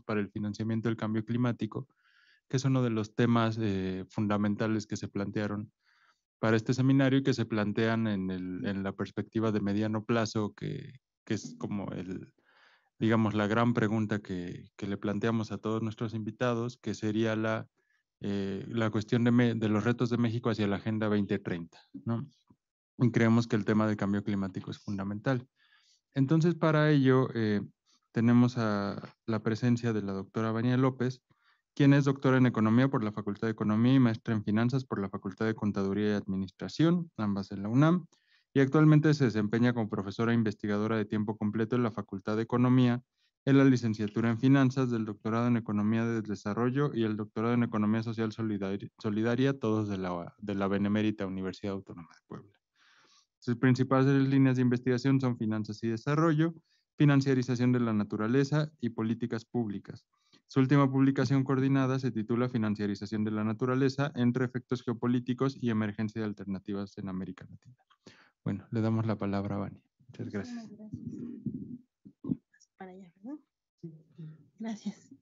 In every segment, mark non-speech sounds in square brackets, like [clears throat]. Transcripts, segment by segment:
para el financiamiento del cambio climático, que es uno de los temas eh, fundamentales que se plantearon para este seminario y que se plantean en, la perspectiva de mediano plazo, que, es como el, digamos, la gran pregunta que, le planteamos a todos nuestros invitados, que sería la, eh, la cuestión de, los retos de México hacia la Agenda 2030. ¿no? Y creemos que el tema del cambio climático es fundamental. Entonces, para ello, eh, tenemos a la presencia de la doctora Bania López, quien es doctora en Economía por la Facultad de Economía y maestra en Finanzas por la Facultad de Contaduría y Administración, ambas en la UNAM, y actualmente se desempeña como profesora investigadora de tiempo completo en la Facultad de Economía, en la licenciatura en Finanzas, del doctorado en Economía de Desarrollo y el doctorado en Economía Social Solidaria, todos de la, de la Benemérita Universidad Autónoma de Puebla. Sus principales líneas de investigación son finanzas y desarrollo, financiarización de la naturaleza y políticas públicas. Su última publicación coordinada se titula Financiarización de la naturaleza entre efectos geopolíticos y emergencia de alternativas en América Latina. Bueno, le damos la palabra a Vania. Muchas gracias. Para Gracias.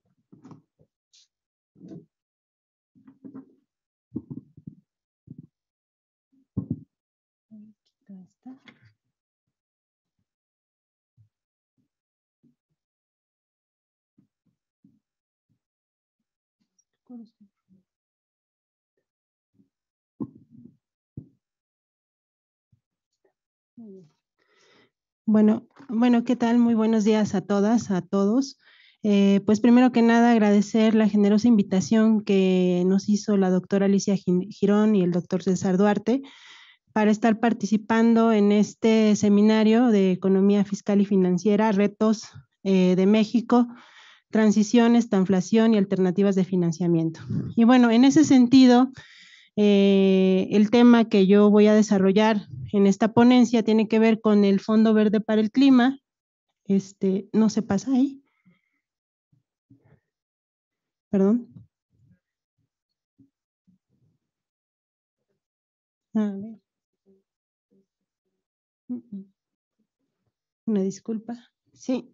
Bueno, bueno, ¿qué tal? Muy buenos días a todas, a todos. Eh, pues primero que nada agradecer la generosa invitación que nos hizo la doctora Alicia Girón y el doctor César Duarte para estar participando en este seminario de Economía Fiscal y Financiera, Retos eh, de México, Transiciones, Tanflación y Alternativas de Financiamiento. Y bueno, en ese sentido, eh, eh, el tema que yo voy a desarrollar en esta ponencia tiene que ver con el Fondo Verde para el Clima. Este, no se pasa ahí. Perdón. A Una disculpa. Sí.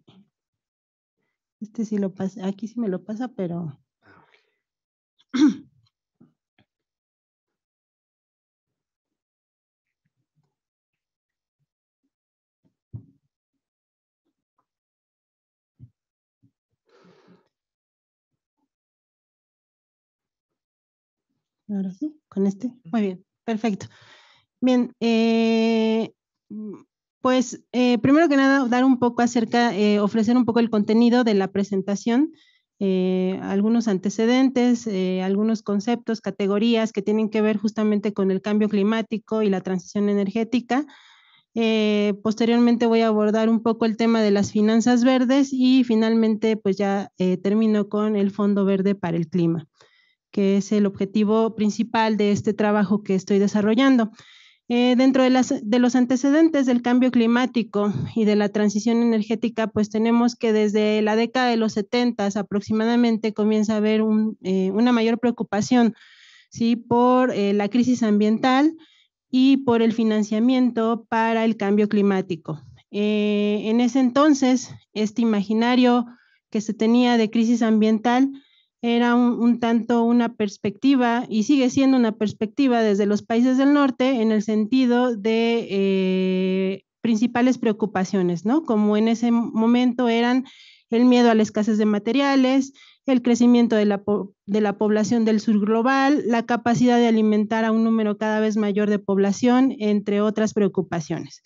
Este sí lo pasa, aquí sí me lo pasa, pero ah, Ahora sí, con este. Muy bien, perfecto. Bien, eh, mm, pues eh, primero que nada, dar un poco acerca, eh, ofrecer un poco el contenido de la presentación, algunos antecedentes, algunos conceptos, categorías que tienen que ver justamente con el cambio climático y la transición energética. posteriormente voy a abordar un poco el tema de las finanzas verdes y finalmente pues ya termino con el Fondo Verde para el Clima que es el objetivo principal de este trabajo que estoy desarrollando. Eh, dentro de, los antecedentes del cambio climático y de la transición energética, pues tenemos que desde la década de los 70 aproximadamente comienza a haber eh, una mayor preocupación ¿sí? por eh, la crisis ambiental y por el financiamiento para el cambio climático. en ese entonces, este imaginario que se tenía de crisis ambiental era un, tanto una perspectiva y sigue siendo una perspectiva desde los países del norte en el sentido de eh, principales preocupaciones, ¿no? Como en ese momento eran el miedo a la escasez de materiales, el crecimiento de la, población del sur global, la capacidad de alimentar a un número cada vez mayor de población, entre otras preocupaciones.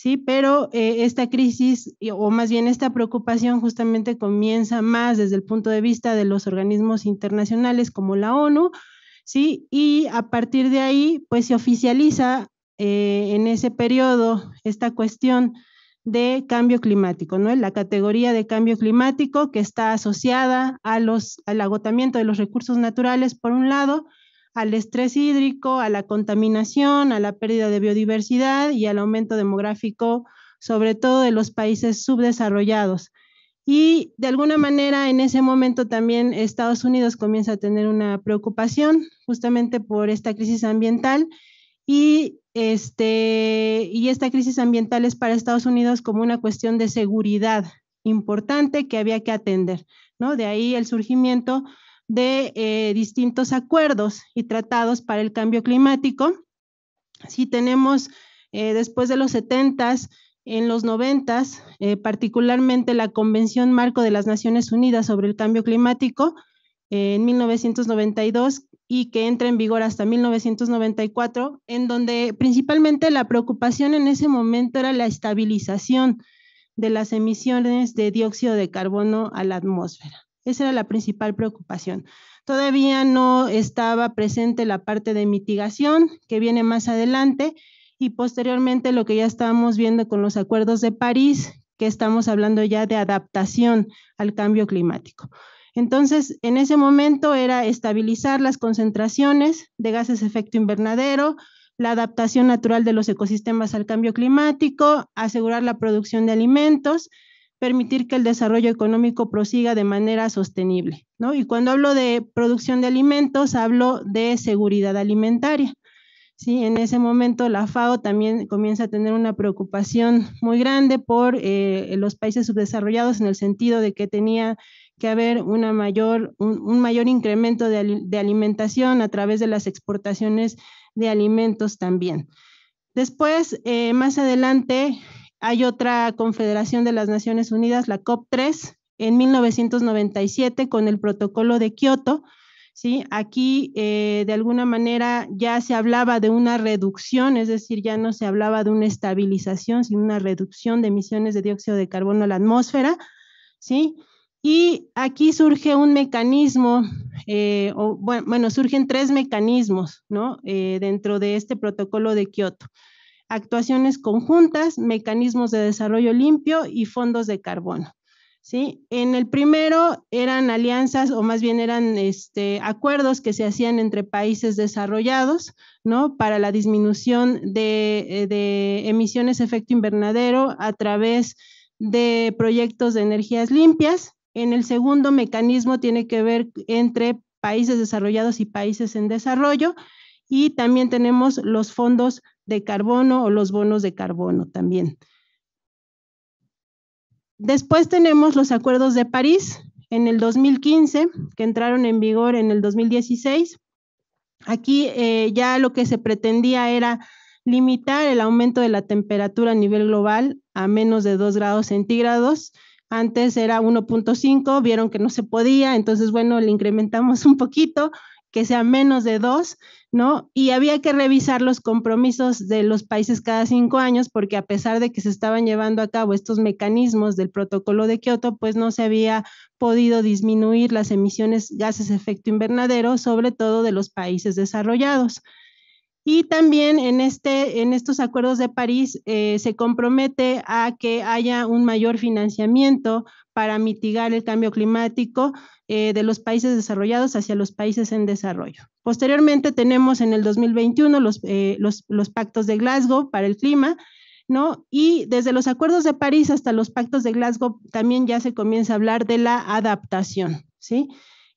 ¿sí? Pero eh, esta crisis, o más bien esta preocupación, justamente comienza más desde el punto de vista de los organismos internacionales como la ONU, ¿sí? Y a partir de ahí, pues se oficializa eh, en ese periodo esta cuestión de cambio climático, ¿no? La categoría de cambio climático que está asociada al agotamiento de los recursos naturales, por un lado, al estrés hídrico, a la contaminación, a la pérdida de biodiversidad y al aumento demográfico, sobre todo de los países subdesarrollados. Y de alguna manera en ese momento también Estados Unidos comienza a tener una preocupación justamente por esta crisis ambiental y, este, y esta crisis ambiental es para Estados Unidos como una cuestión de seguridad importante que había que atender, ¿no? De ahí el surgimiento de eh, distintos acuerdos y tratados para el cambio climático. Si tenemos eh, después de los 70 en los 90 eh, particularmente la Convención Marco de las Naciones Unidas sobre el Cambio Climático en 1992 y que entra en vigor hasta 1994, en donde principalmente la preocupación en ese momento era la estabilización de las emisiones de dióxido de carbono a la atmósfera. Esa era la principal preocupación. Todavía no estaba presente la parte de mitigación que viene más adelante y posteriormente lo que ya estábamos viendo con los acuerdos de París, que estamos hablando ya de adaptación al cambio climático. Entonces, en ese momento era estabilizar las concentraciones de gases de efecto invernadero, la adaptación natural de los ecosistemas al cambio climático, asegurar la producción de alimentos, permitir que el desarrollo económico prosiga de manera sostenible. ¿no? Y cuando hablo de producción de alimentos, hablo de seguridad alimentaria. ¿sí? En ese momento la FAO también comienza a tener una preocupación muy grande por eh, los países subdesarrollados en el sentido de que tenía que haber una mayor, un, mayor incremento de, alimentación a través de las exportaciones de alimentos también. Después, eh, más adelante, hay otra confederación de las Naciones Unidas, la COP3, en 1997 con el protocolo de Kioto. ¿sí? Aquí, eh, de alguna manera, ya se hablaba de una reducción, es decir, ya no se hablaba de una estabilización, sino una reducción de emisiones de dióxido de carbono a la atmósfera. ¿sí? Y aquí surge un mecanismo, eh, bueno, surgen tres mecanismos ¿no? Eh, dentro de este protocolo de Kioto actuaciones conjuntas, mecanismos de desarrollo limpio y fondos de carbono. ¿sí? En el primero eran alianzas o más bien eran este, acuerdos que se hacían entre países desarrollados ¿no? para la disminución de, eh, de emisiones efecto invernadero a través de proyectos de energías limpias. En el segundo mecanismo tiene que ver entre países desarrollados y países en desarrollo. Y también tenemos los fondos de carbono o los bonos de carbono también. Después tenemos los acuerdos de París en el 2015, que entraron en vigor en el 2016. Aquí eh, ya lo que se pretendía era limitar el aumento de la temperatura a nivel global a menos de 2 grados centígrados. Antes era 1.5, vieron que no se podía, entonces bueno, le incrementamos [laughs] un poquito, que sea menos de 2 ¿no? Y había que revisar los compromisos de los países cada cinco años, porque a pesar de que se estaban llevando a cabo estos mecanismos del protocolo de Kioto, pues no se había podido disminuir las emisiones gases efecto invernadero, sobre todo de los países desarrollados. Y también en, este, en estos acuerdos de París eh, se compromete a que haya un mayor financiamiento para mitigar el cambio climático eh, de los países desarrollados hacia los países en desarrollo. Posteriormente tenemos en el 2021 los, eh, los, los pactos de Glasgow para el clima, ¿no? Y desde los acuerdos de París hasta los pactos de Glasgow también ya se comienza a hablar de la adaptación, ¿sí?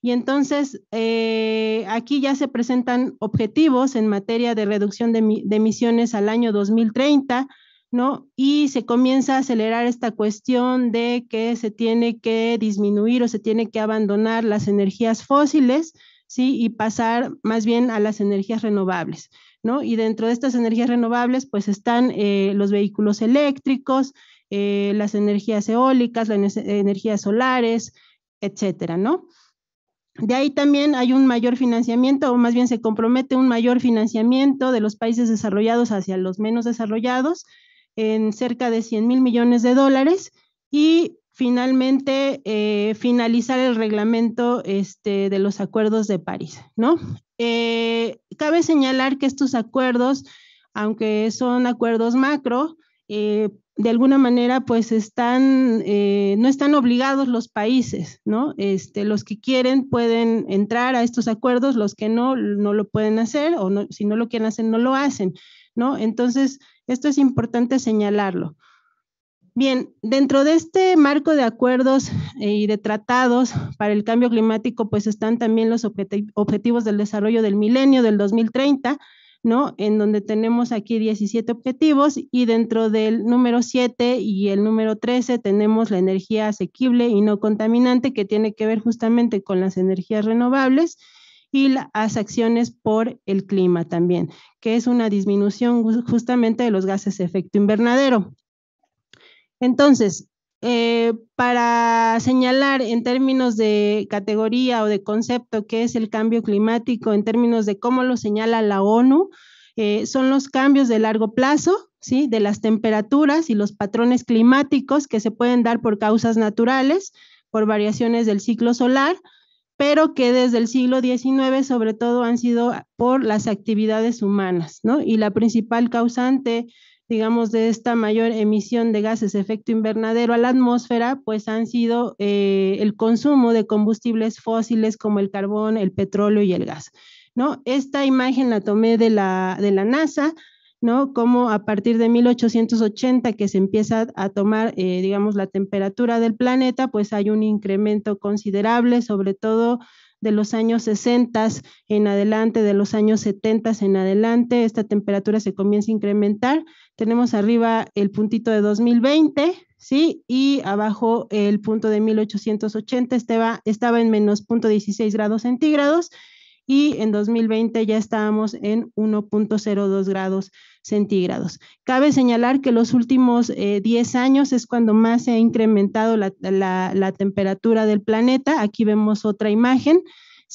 Y entonces, eh, aquí ya se presentan objetivos en materia de reducción de, emisiones al año 2030, ¿no? Y se comienza a acelerar esta cuestión de que se tiene que disminuir o se tiene que abandonar las energías fósiles, ¿sí? Y pasar más bien a las energías renovables, ¿no? Y dentro de estas energías renovables, pues están eh, los vehículos eléctricos, eh, las energías eólicas, las energías solares, etcétera, ¿no? De ahí también hay un mayor financiamiento, o más bien se compromete un mayor financiamiento de los países desarrollados hacia los menos desarrollados en cerca de 100 mil millones de dólares y finalmente eh, finalizar el reglamento este, de los acuerdos de París, ¿no? Eh, cabe señalar que estos acuerdos, aunque son acuerdos macro, eh, de alguna manera, pues están, eh, no están obligados los países, ¿no? Este, los que quieren pueden entrar a estos acuerdos, los que no, no lo pueden hacer, o si no lo quieren hacer, no lo hacen, ¿no? Entonces, esto es importante señalarlo. Bien, dentro de este marco de acuerdos eh, y de tratados para el cambio climático, pues están también los objetivos del desarrollo del milenio del 2030 en donde tenemos aquí 17 objetivos y dentro del número 7 y el número 13 tenemos la energía asequible y no contaminante que tiene que ver justamente con las energías renovables y las acciones por el clima también, que es una disminución justamente de los gases de efecto invernadero. Entonces, eh, para señalar en términos de categoría o de concepto qué es el cambio climático, en términos de cómo lo señala la ONU, eh, son los cambios de largo plazo, ¿sí? de las temperaturas y los patrones climáticos que se pueden dar por causas naturales, por variaciones del ciclo solar, pero que desde el siglo XIX sobre todo han sido por las actividades humanas, ¿no? Y la principal causante digamos, de esta mayor emisión de gases efecto invernadero a la atmósfera, pues han sido eh, el consumo de combustibles fósiles como el carbón, el petróleo y el gas. Esta imagen la tomé de la, NASA, ¿no? Como a partir de 1880 que se empieza a tomar, eh, digamos, la temperatura del planeta, pues hay un incremento considerable, sobre todo de los años 60 en adelante, de los años 70 en adelante, esta temperatura se comienza a incrementar tenemos arriba el puntito de 2020, ¿sí? Y abajo el punto de 1880 estaba, estaba en menos 0.16 grados centígrados y en 2020 ya estábamos en 1.02 grados centígrados. Cabe señalar que los últimos 10 eh, años es cuando más se ha incrementado la temperatura del planeta. Aquí vemos otra imagen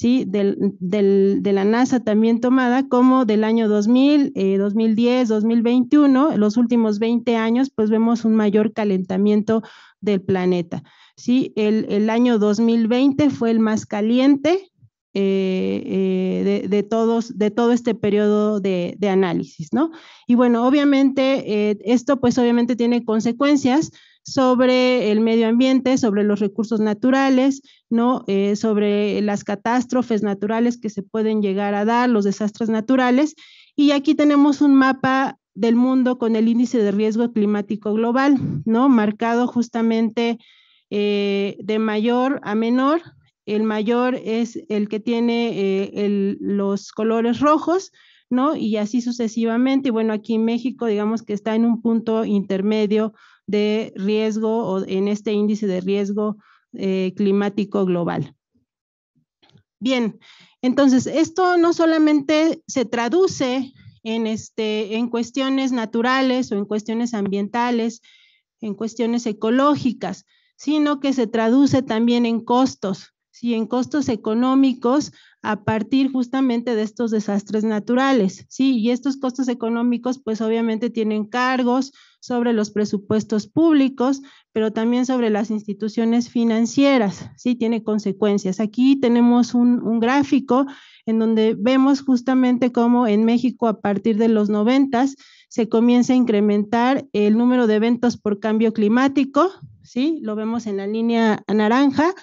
de la NASA también tomada, como del año 2000, 2010, 2021, en los últimos 20 años, pues vemos un mayor calentamiento del planeta. ¿sí? El, año 2020 fue el más caliente, eh, eh, de, todos, de todo este periodo de, análisis, ¿no? Y bueno, obviamente, eh, esto pues obviamente tiene consecuencias sobre el medio ambiente, sobre los recursos naturales, ¿no? Eh, sobre las catástrofes naturales que se pueden llegar a dar, los desastres naturales. Y aquí tenemos un mapa del mundo con el índice de riesgo climático global, ¿no? Marcado justamente eh, de mayor a menor. El mayor es el que tiene eh, los colores rojos, Y así sucesivamente. y Bueno, aquí México, digamos que está en un punto intermedio de riesgo o en este índice de riesgo eh, climático global. Bien, entonces esto no solamente se traduce en, este, en cuestiones naturales o en cuestiones ambientales, en cuestiones ecológicas, sino que se traduce también en costos, ¿sí? en costos económicos a partir justamente de estos desastres naturales. ¿sí? Y estos costos económicos, pues obviamente tienen cargos, sobre los presupuestos públicos, pero también sobre las instituciones financieras, ¿sí? Tiene consecuencias. Aquí tenemos un, gráfico en donde vemos justamente cómo en México a partir de los noventas se comienza a incrementar el número de eventos por cambio climático, ¿sí? Lo vemos en la línea naranja,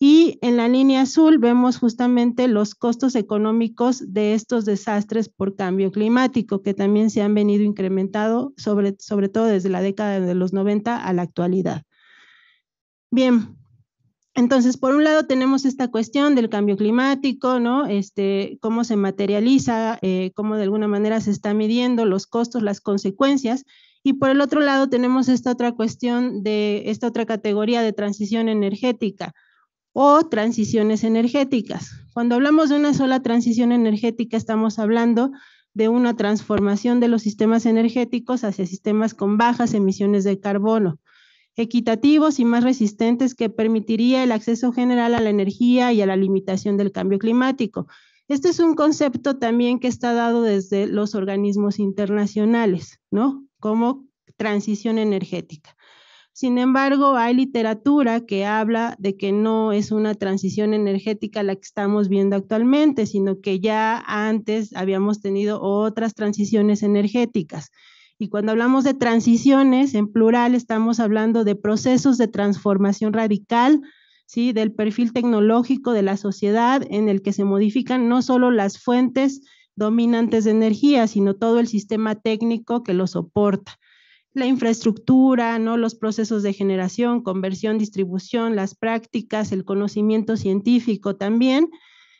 y en la línea azul vemos justamente los costos económicos de estos desastres por cambio climático, que también se han venido incrementando, sobre, todo desde la década de los 90 a la actualidad. Bien, entonces, por un lado tenemos esta cuestión del cambio climático, ¿no? Este, cómo se materializa, eh, cómo de alguna manera se está midiendo los costos, las consecuencias. Y por el otro lado tenemos esta otra cuestión de esta otra categoría de transición energética, o transiciones energéticas. Cuando hablamos de una sola transición energética, estamos hablando de una transformación de los sistemas energéticos hacia sistemas con bajas emisiones de carbono, equitativos y más resistentes que permitiría el acceso general a la energía y a la limitación del cambio climático. Este es un concepto también que está dado desde los organismos internacionales, ¿no? Como transición energética. Sin embargo, hay literatura que habla de que no es una transición energética la que estamos viendo actualmente, sino que ya antes habíamos tenido otras transiciones energéticas. Y cuando hablamos de transiciones, en plural estamos hablando de procesos de transformación radical, ¿sí? del perfil tecnológico de la sociedad en el que se modifican no solo las fuentes dominantes de energía, sino todo el sistema técnico que lo soporta la infraestructura, ¿no? los procesos de generación, conversión, distribución, las prácticas, el conocimiento científico también,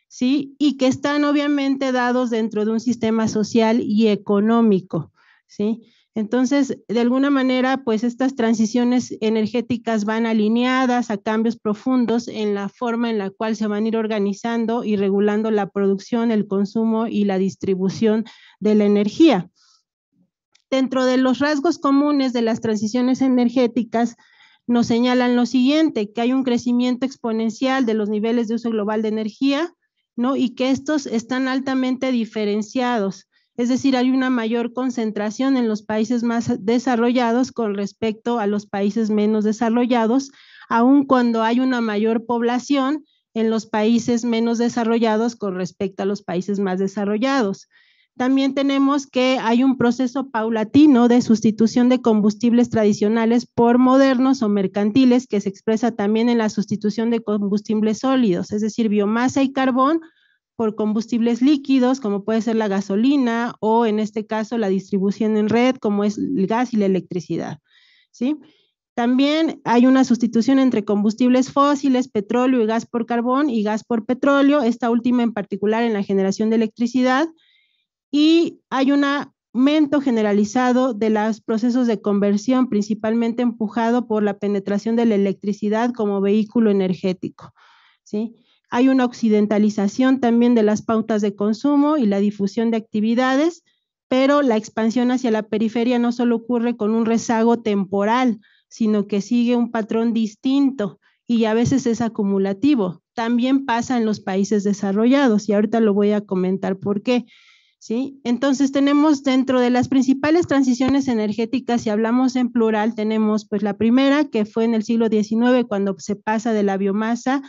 ¿sí? y que están obviamente dados dentro de un sistema social y económico. ¿sí? Entonces, de alguna manera, pues estas transiciones energéticas van alineadas a cambios profundos en la forma en la cual se van a ir organizando y regulando la producción, el consumo y la distribución de la energía. Dentro de los rasgos comunes de las transiciones energéticas, nos señalan lo siguiente, que hay un crecimiento exponencial de los niveles de uso global de energía, Y que estos están altamente diferenciados, es decir, hay una mayor concentración en los países más desarrollados con respecto a los países menos desarrollados, aun cuando hay una mayor población en los países menos desarrollados con respecto a los países más desarrollados. También tenemos que hay un proceso paulatino de sustitución de combustibles tradicionales por modernos o mercantiles que se expresa también en la sustitución de combustibles sólidos, es decir, biomasa y carbón por combustibles líquidos como puede ser la gasolina o en este caso la distribución en red como es el gas y la electricidad, También hay una sustitución entre combustibles fósiles, petróleo y gas por carbón y gas por petróleo, esta última en particular en la generación de electricidad y hay un aumento generalizado de los procesos de conversión, principalmente empujado por la penetración de la electricidad como vehículo energético. Hay una occidentalización también de las pautas de consumo y la difusión de actividades, pero la expansión hacia la periferia no solo ocurre con un rezago temporal, sino que sigue un patrón distinto y a veces es acumulativo. También pasa en los países desarrollados y ahorita lo voy a comentar por qué. Entonces tenemos dentro de las principales transiciones energéticas, si hablamos en plural, tenemos pues la primera, que fue en el siglo XIX, cuando se pasa de la biomasa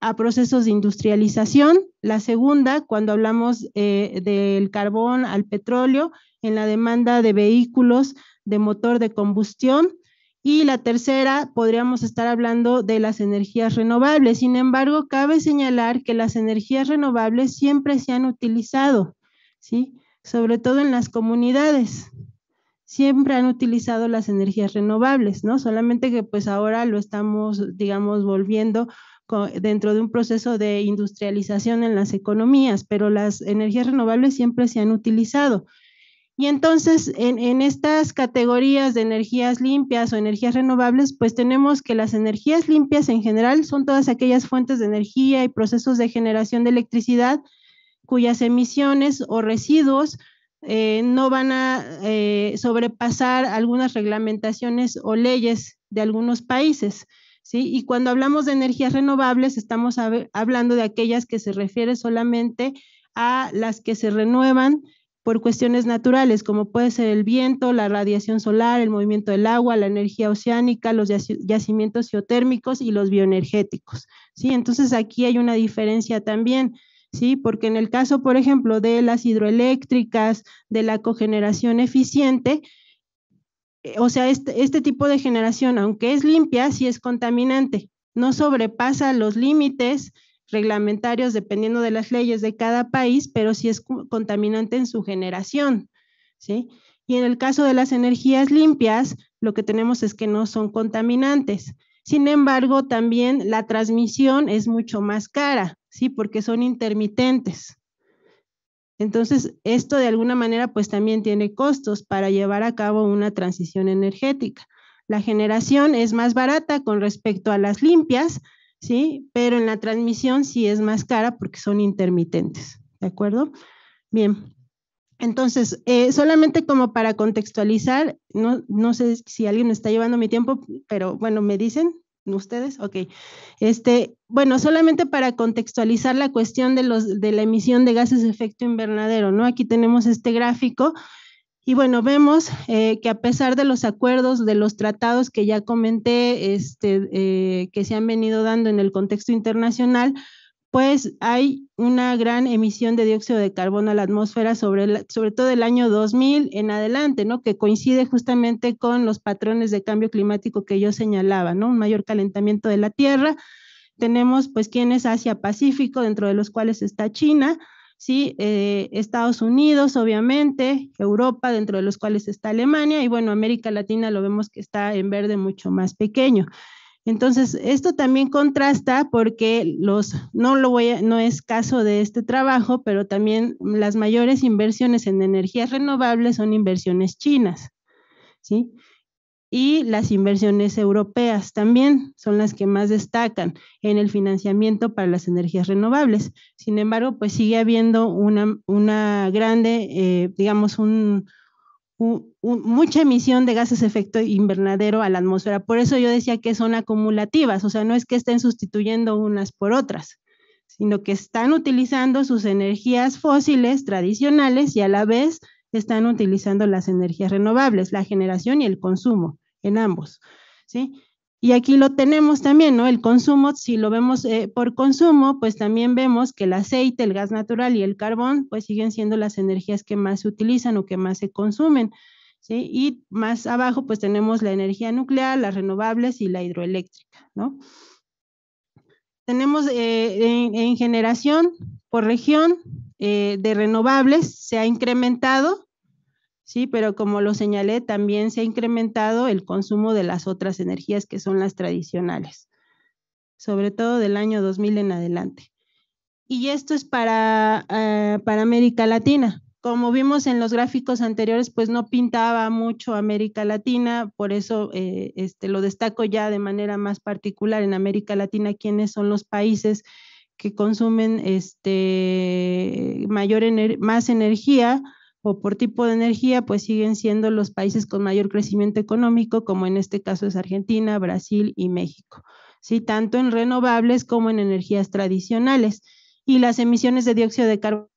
a procesos de industrialización, la segunda, cuando hablamos eh, del carbón al petróleo, en la demanda de vehículos de motor de combustión, y la tercera, podríamos estar hablando de las energías renovables. Sin embargo, cabe señalar que las energías renovables siempre se han utilizado, ¿sí? Sobre todo en las comunidades. Siempre han utilizado las energías renovables, ¿no? Solamente que pues ahora lo estamos, digamos, volviendo dentro de un proceso de industrialización en las economías, pero las energías renovables siempre se han utilizado. Y entonces, en, en, estas categorías de energías limpias o energías renovables, pues tenemos que las energías limpias en general son todas aquellas fuentes de energía y procesos de generación de electricidad cuyas emisiones o residuos eh, no van a eh, sobrepasar algunas reglamentaciones o leyes de algunos países. ¿sí? Y cuando hablamos de energías renovables, estamos hablando de aquellas que se refiere solamente a las que se renuevan por cuestiones naturales, como puede ser el viento, la radiación solar, el movimiento del agua, la energía oceánica, los yacimientos geotérmicos y los bioenergéticos. ¿sí? Entonces aquí hay una diferencia también. ¿sí? Porque en el caso, por ejemplo, de las hidroeléctricas, de la cogeneración eficiente, eh, o sea, este, este, tipo de generación, aunque es limpia, sí es contaminante, no sobrepasa los límites reglamentarios dependiendo de las leyes de cada país, pero sí es contaminante en su generación, ¿sí? Y en el caso de las energías limpias, lo que tenemos es que no son contaminantes. Sin embargo, también la transmisión es mucho más cara, ¿sí? Porque son intermitentes. Entonces, esto de alguna manera pues también tiene costos para llevar a cabo una transición energética. La generación es más barata con respecto a las limpias, ¿sí? Pero en la transmisión sí es más cara porque son intermitentes, ¿de acuerdo? Bien. Entonces, eh, solamente como para contextualizar, no, sé si alguien está llevando mi tiempo, pero bueno, me dicen, ustedes, ok. Este, bueno, solamente para contextualizar la cuestión de, los, de la emisión de gases de efecto invernadero, ¿no? Aquí tenemos este gráfico y bueno, vemos eh, que a pesar de los acuerdos, de los tratados que ya comenté, este, eh, que se han venido dando en el contexto internacional, pues hay una gran emisión de dióxido de carbono a la atmósfera sobre, sobre todo el año 2000 en adelante, ¿no? Que coincide justamente con los patrones de cambio climático que yo señalaba, ¿no? Un mayor calentamiento de la Tierra. Tenemos, pues, quienes Asia-Pacífico, dentro de los cuales está China, ¿sí? Eh, Estados Unidos, obviamente, Europa, dentro de los cuales está Alemania, y bueno, América Latina lo vemos que está en verde mucho más pequeño. Entonces, esto también contrasta porque los, no, lo voy no es caso de este trabajo, pero también las mayores inversiones en energías renovables son inversiones chinas, ¿sí? Y las inversiones europeas también son las que más destacan en el financiamiento para las energías renovables. Sin embargo, pues sigue habiendo una, una grande, eh, digamos, un, mucha emisión de gases de efecto invernadero a la atmósfera. Por eso yo decía que son acumulativas, o sea, no es que estén sustituyendo unas por otras, sino que están utilizando sus energías fósiles tradicionales y a la vez están utilizando las energías renovables, la generación y el consumo en ambos. ¿sí? Y aquí lo tenemos también, ¿no? El consumo, si lo vemos eh, por consumo, pues también vemos que el aceite, el gas natural y el carbón, pues siguen siendo las energías que más se utilizan o que más se consumen, ¿sí? Y más abajo, pues tenemos la energía nuclear, las renovables y la hidroeléctrica, ¿no? Tenemos eh, en, generación por región eh, de renovables, se ha incrementado, ¿sí? Pero como lo señalé, también se ha incrementado el consumo de las otras energías que son las tradicionales, sobre todo del año 2000 en adelante. Y esto es para, eh, para América Latina. Como vimos en los gráficos anteriores, pues no pintaba mucho América Latina, por eso eh, este, lo destaco ya de manera más particular en América Latina, quiénes son los países que consumen este, mayor más energía, o por tipo de energía, pues siguen siendo los países con mayor crecimiento económico, como en este caso es Argentina, Brasil y México, ¿sí? tanto en renovables como en energías tradicionales. Y las emisiones de dióxido de carbono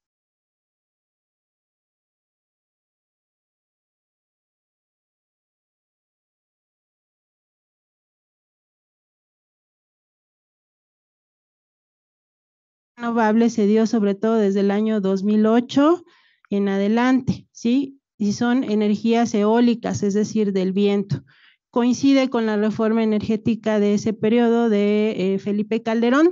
renovable se dio sobre todo desde el año 2008 en adelante, ¿sí? Y son energías eólicas, es decir, del viento. Coincide con la reforma energética de ese periodo de eh, Felipe Calderón,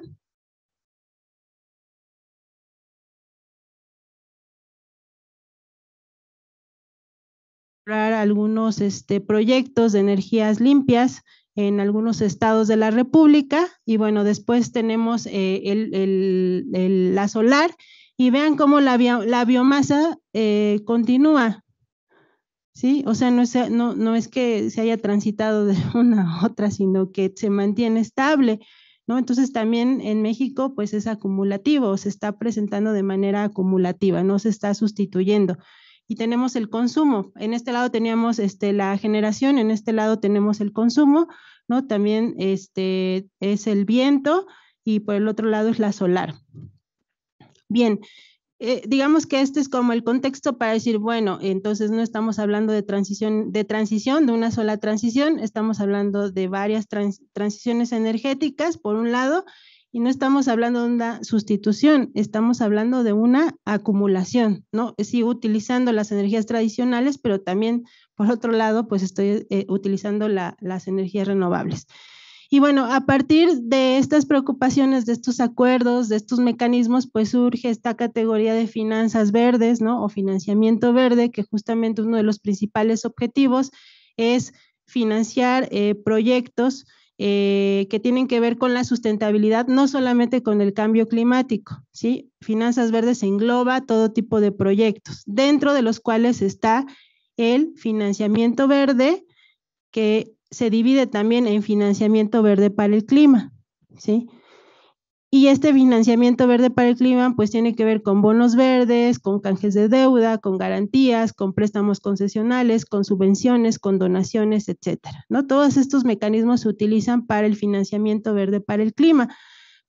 algunos este, proyectos de energías limpias en algunos estados de la República. Y bueno, después tenemos eh, el, la solar y vean cómo la, biomasa eh, continúa. ¿Sí? O sea, no es, no, no es, que se haya transitado de [laughs] una a otra, sino que se mantiene estable. ¿no? Entonces también en México pues es acumulativo, se está presentando de manera acumulativa, no se está sustituyendo. Y tenemos el consumo. En este lado teníamos este, la generación, en este lado tenemos el consumo, ¿no? También este, es el viento y por el otro lado es la solar. Bien, eh, digamos que este es como el contexto para decir, bueno, entonces no estamos hablando de transición, de transición, de una sola transición, estamos hablando de varias transiciones energéticas, por un lado, y no estamos hablando de una sustitución, estamos hablando de una acumulación, ¿no? Eh, sí, utilizando las energías tradicionales, pero también, por otro lado, pues estoy eh, utilizando las energías renovables. Y bueno, a partir de estas preocupaciones, de estos acuerdos, de estos mecanismos, pues surge esta categoría de finanzas verdes, ¿no? O financiamiento verde, que justamente uno de los principales objetivos es financiar eh, proyectos eh, que tienen que ver con la sustentabilidad, no solamente con el cambio climático, ¿sí? Finanzas verdes engloba todo tipo de proyectos, dentro de los cuales está el financiamiento verde, que se divide también en financiamiento verde para el clima, ¿sí? Y este financiamiento verde para el clima, pues tiene que ver con bonos verdes, con canjes de deuda, con garantías, con préstamos concesionales, con subvenciones, con donaciones, etcétera. ¿no? Todos estos mecanismos se utilizan para el financiamiento verde para el clima,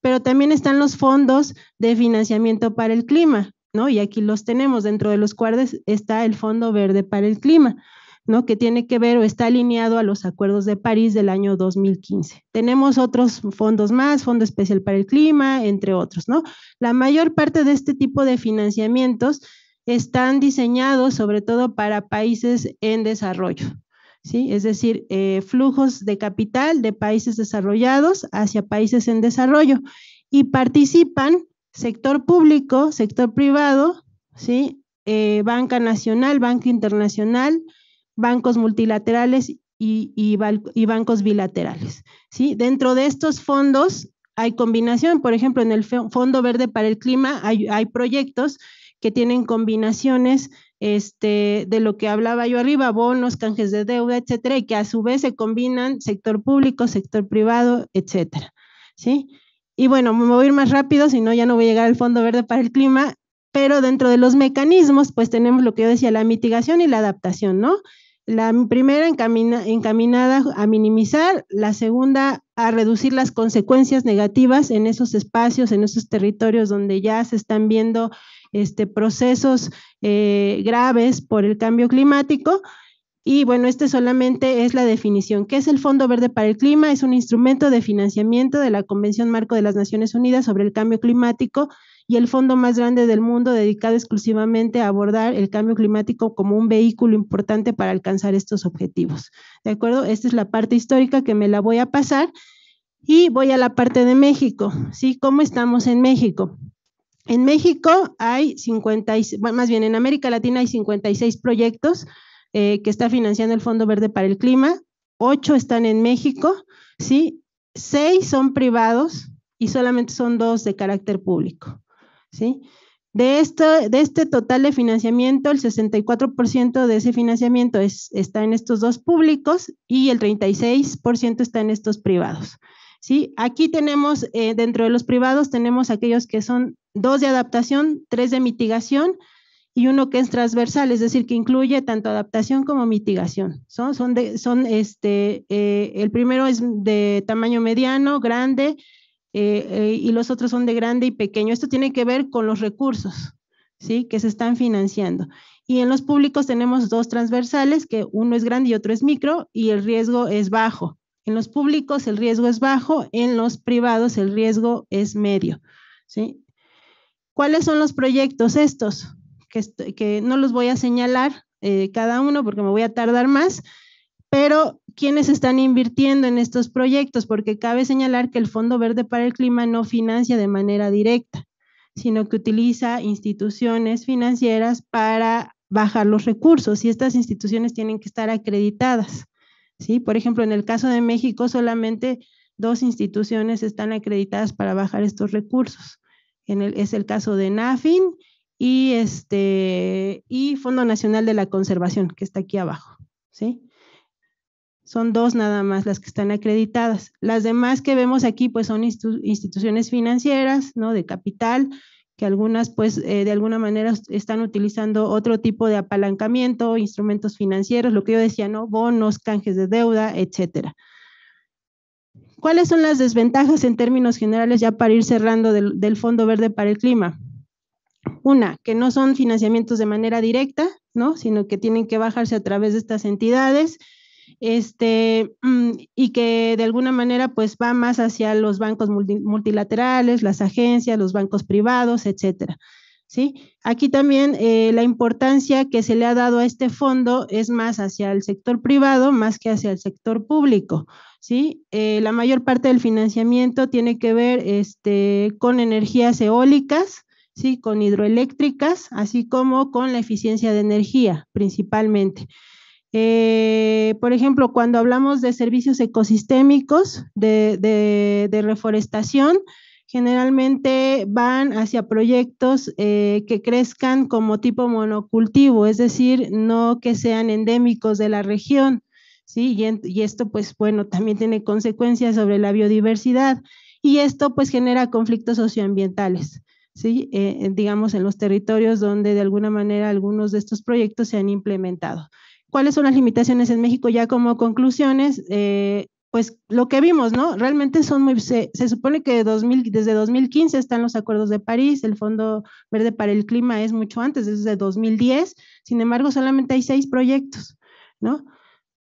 pero también están los fondos de financiamiento para el clima, ¿no? Y aquí los tenemos, dentro de los cuales está el Fondo Verde para el Clima que tiene que ver o está alineado a los acuerdos de París del año 2015. Tenemos otros fondos más, Fondo Especial para el Clima, entre otros. La mayor parte de este tipo de financiamientos están diseñados sobre todo para países en desarrollo, es decir, eh, flujos de capital de países desarrollados hacia países en desarrollo y participan sector público, sector privado, eh, banca nacional, banca internacional, bancos multilaterales y, y, bancos bilaterales. ¿sí? Dentro de estos fondos hay combinación, por ejemplo, en el Fondo Verde para el Clima hay, proyectos que tienen combinaciones este, de lo que hablaba yo arriba, bonos, canjes de deuda, etcétera, y que a su vez se combinan sector público, sector privado, etcétera. ¿sí? Y bueno, me voy a ir más rápido, si no ya no voy a llegar al Fondo Verde para el Clima pero dentro de los mecanismos, pues tenemos lo que yo decía, la mitigación y la adaptación, ¿no? La primera encaminada a minimizar, la segunda a reducir las consecuencias negativas en esos espacios, en esos territorios donde ya se están viendo este, procesos eh, graves por el cambio climático. Y bueno, este solamente es la definición. ¿Qué es el Fondo Verde para el Clima? Es un instrumento de financiamiento de la Convención Marco de las Naciones Unidas sobre el Cambio Climático y el fondo más grande del mundo dedicado exclusivamente a abordar el cambio climático como un vehículo importante para alcanzar estos objetivos. ¿De acuerdo? Esta es la parte histórica que me la voy a pasar y voy a la parte de México. ¿Sí? ¿Cómo estamos en México? En México hay 56, más bien en América Latina hay 56 proyectos eh, que está financiando el Fondo Verde para el Clima, 8 están en México, ¿sí? 6 son privados y solamente son dos de carácter público. ¿sí? De, esto, de este total de financiamiento, el 64% de ese financiamiento es, está en estos dos públicos y el 36% está en estos privados. ¿sí? Aquí tenemos, eh, dentro de los privados, tenemos aquellos que son dos de adaptación, tres de mitigación y uno que es transversal, es decir, que incluye tanto adaptación como mitigación. Son, son, son este, eh, el primero es de tamaño mediano, grande, eh, eh, y los otros son de grande y pequeño. Esto tiene que ver con los recursos, ¿sí? Que se están financiando. Y en los públicos tenemos dos transversales, que uno es grande y otro es micro, y el riesgo es bajo. En los públicos el riesgo es bajo, en los privados el riesgo es medio, ¿sí? ¿Cuáles son los proyectos estos? Que, no los voy a señalar eh, cada uno porque me voy a tardar más, pero quiénes están invirtiendo en estos proyectos, porque cabe señalar que el Fondo Verde para el Clima no financia de manera directa, sino que utiliza instituciones financieras para bajar los recursos y estas instituciones tienen que estar acreditadas. ¿sí? Por ejemplo, en el caso de México, solamente dos instituciones están acreditadas para bajar estos recursos. es el caso de NAFIN y, este, y Fondo Nacional de la Conservación, que está aquí abajo. ¿sí? son dos nada más las que están acreditadas. Las demás que vemos aquí pues son instituciones financieras, ¿no? De capital, que algunas pues eh, de alguna manera están utilizando otro tipo de apalancamiento, instrumentos financieros, lo que yo decía, ¿no? Bonos, canjes de deuda, etcétera. ¿Cuáles son las desventajas en términos generales ya para ir cerrando del, del Fondo Verde para el Clima? Una, que no son financiamientos de manera directa, ¿no? Sino que tienen que bajarse a través de estas entidades este, mm, y que de alguna manera pues va más hacia los bancos multilaterales, las agencias, los bancos privados, etcétera. ¿Sí? Aquí también eh, la importancia que se le ha dado a este fondo es más hacia el sector privado más que hacia el sector público. ¿sí? Eh, la mayor parte del financiamiento tiene que ver este, con energías eólicas, ¿sí? con hidroeléctricas, así como con la eficiencia de energía principalmente. Eh, por ejemplo, cuando hablamos de servicios ecosistémicos de, reforestación, generalmente van hacia proyectos eh, que crezcan como tipo monocultivo, es decir, no que sean endémicos de la región, Y, esto, pues bueno, también tiene consecuencias sobre la biodiversidad y esto pues genera conflictos socioambientales. Eh, digamos, en los territorios donde de alguna manera algunos de estos proyectos se han implementado. ¿Cuáles son las limitaciones en México? Ya como conclusiones, eh, pues lo que vimos, ¿no? Realmente son muy, se, supone que desde 2015 están los acuerdos de París, el Fondo Verde para el Clima es mucho antes, desde 2010, sin embargo solamente hay seis proyectos, ¿no?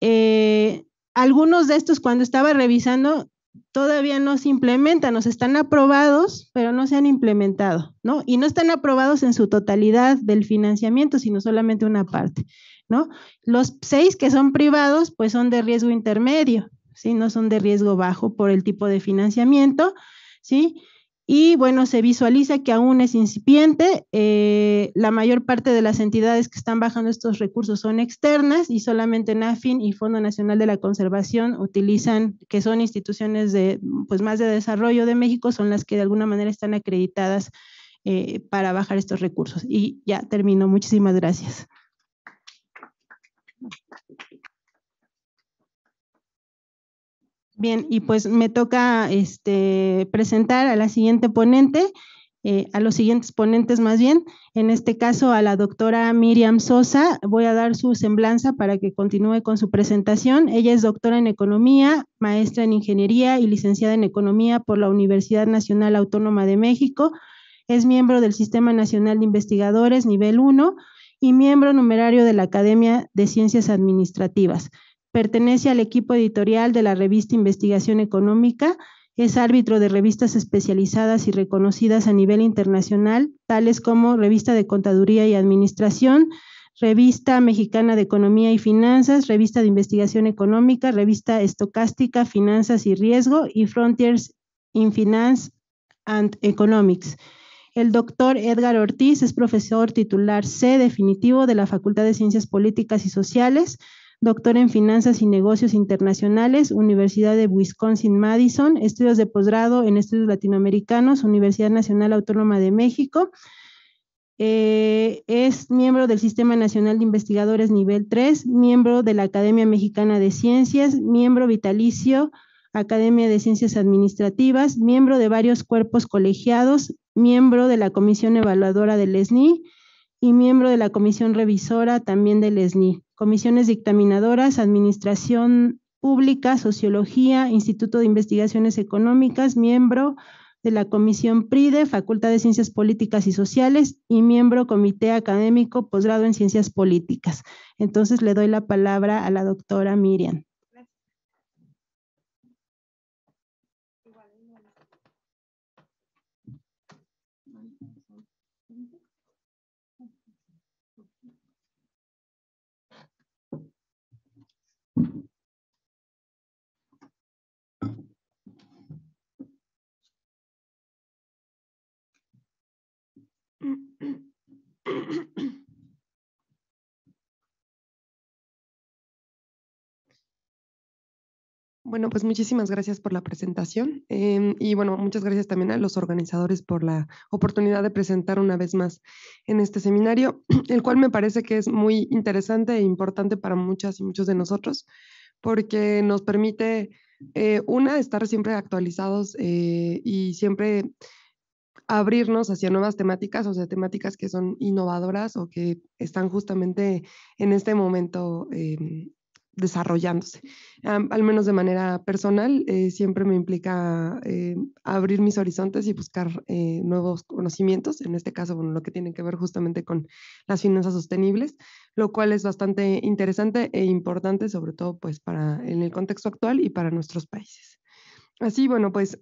Eh, algunos de estos, cuando estaba revisando, todavía no se implementan, o sea, están aprobados, pero no se han implementado, ¿no? Y no están aprobados en su totalidad del financiamiento, sino solamente una parte, ¿no? Los seis que son privados, pues son de riesgo intermedio, ¿sí? No son de riesgo bajo por el tipo de financiamiento, ¿sí? y bueno, se visualiza que aún es incipiente. Eh, la mayor parte de las entidades que están bajando estos recursos son externas y solamente NAFIN y Fondo Nacional de la Conservación utilizan, que son instituciones de, pues más de desarrollo de México, son las que de alguna manera están acreditadas eh, para bajar estos recursos. Y ya termino. Muchísimas gracias. Bien, y pues me toca este, presentar a la siguiente ponente, eh, a los siguientes ponentes más bien, en este caso a la doctora Miriam Sosa. Voy a dar su semblanza para que continúe con su presentación. Ella es doctora en economía, maestra en ingeniería y licenciada en economía por la Universidad Nacional Autónoma de México. Es miembro del Sistema Nacional de Investigadores Nivel 1 y miembro numerario de la Academia de Ciencias Administrativas. Pertenece al equipo editorial de la revista Investigación Económica. Es árbitro de revistas especializadas y reconocidas a nivel internacional, tales como Revista de Contaduría y Administración, Revista Mexicana de Economía y Finanzas, Revista de Investigación Económica, Revista Estocástica, Finanzas y Riesgo y Frontiers in Finance and Economics. El doctor Edgar Ortiz es profesor titular C definitivo de la Facultad de Ciencias Políticas y Sociales doctor en Finanzas y Negocios Internacionales, Universidad de Wisconsin-Madison, estudios de posgrado en estudios latinoamericanos, Universidad Nacional Autónoma de México. Eh, es miembro del Sistema Nacional de Investigadores Nivel 3, miembro de la Academia Mexicana de Ciencias, miembro vitalicio, Academia de Ciencias Administrativas, miembro de varios cuerpos colegiados, miembro de la Comisión Evaluadora del ESNI y miembro de la Comisión Revisora también del ESNI comisiones dictaminadoras, administración pública, sociología, Instituto de Investigaciones Económicas, miembro de la Comisión PRIDE, Facultad de Ciencias Políticas y Sociales y miembro Comité Académico Posgrado en Ciencias Políticas. Entonces le doy la palabra a la doctora Miriam. [clears throat] Bueno, pues muchísimas gracias por la presentación em, y bueno, muchas gracias también a los organizadores por la oportunidad de presentar una vez más en este seminario, [clears throat] el cual me parece que es muy interesante e importante para muchas y muchos de nosotros porque nos permite, eh, una, estar siempre actualizados eh, y siempre abrirnos hacia nuevas temáticas, o sea, temáticas que son innovadoras o que están justamente en este momento em, desarrollándose. al menos de manera personal, eh, siempre me implica eh, abrir mis horizontes y buscar eh, nuevos conocimientos, en este caso, bueno, lo que tiene que ver justamente con las finanzas sostenibles, lo cual es bastante interesante e importante, sobre todo pues para en el contexto actual y para nuestros países. Así, bueno, pues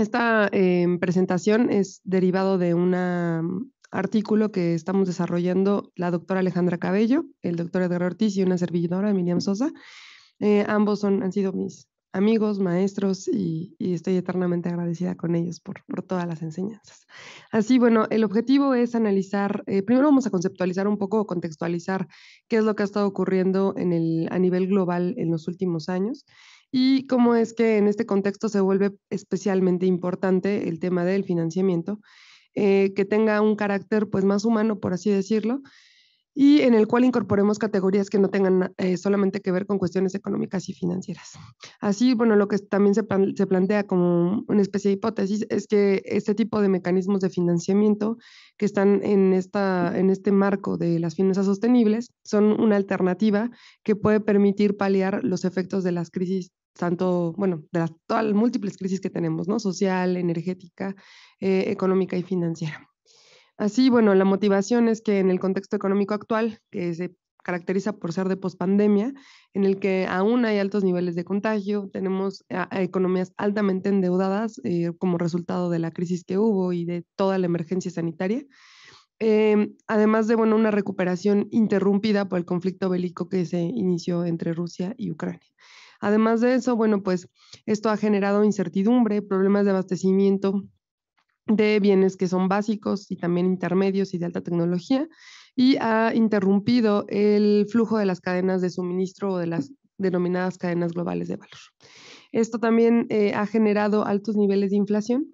esta em, presentación es derivado de un mm, artículo que estamos desarrollando la doctora Alejandra Cabello, el doctor Edgar Ortiz y una servidora, Miriam Sosa. Eh, ambos son, han sido mis amigos, maestros y, estoy eternamente agradecida con ellos por, todas las enseñanzas. Así, bueno, el objetivo es analizar, eh, primero vamos a conceptualizar un poco, contextualizar qué es lo que ha estado ocurriendo a nivel global en los últimos años y cómo es que en este contexto se vuelve especialmente importante el tema del financiamiento, eh, que tenga un carácter pues más humano, por así decirlo, y en el cual incorporemos categorías que no tengan eh, solamente que ver con cuestiones económicas y financieras. Así, bueno, lo que también se, se, plantea como una especie de hipótesis es que este tipo de mecanismos de financiamiento que están en, esta, en este marco de las finanzas sostenibles son una alternativa que puede permitir paliar los efectos de las crisis tanto, bueno, de las, múltiples crisis que tenemos, ¿no? Social, energética, eh, económica y financiera. Así, bueno, la motivación es que en el contexto económico actual, que se caracteriza por ser de pospandemia, en el que aún hay altos niveles de contagio, tenemos economías altamente endeudadas eh, como resultado de la crisis que hubo y de toda la emergencia sanitaria. Em, además de bueno, una recuperación interrumpida por el conflicto bélico que se inició entre Rusia y Ucrania. Además de eso, bueno, pues esto ha generado incertidumbre, problemas de abastecimiento de bienes que son básicos y también intermedios y de alta tecnología y ha interrumpido el flujo de las cadenas de suministro o de las denominadas cadenas globales de valor. Esto también eh, ha generado altos niveles de inflación,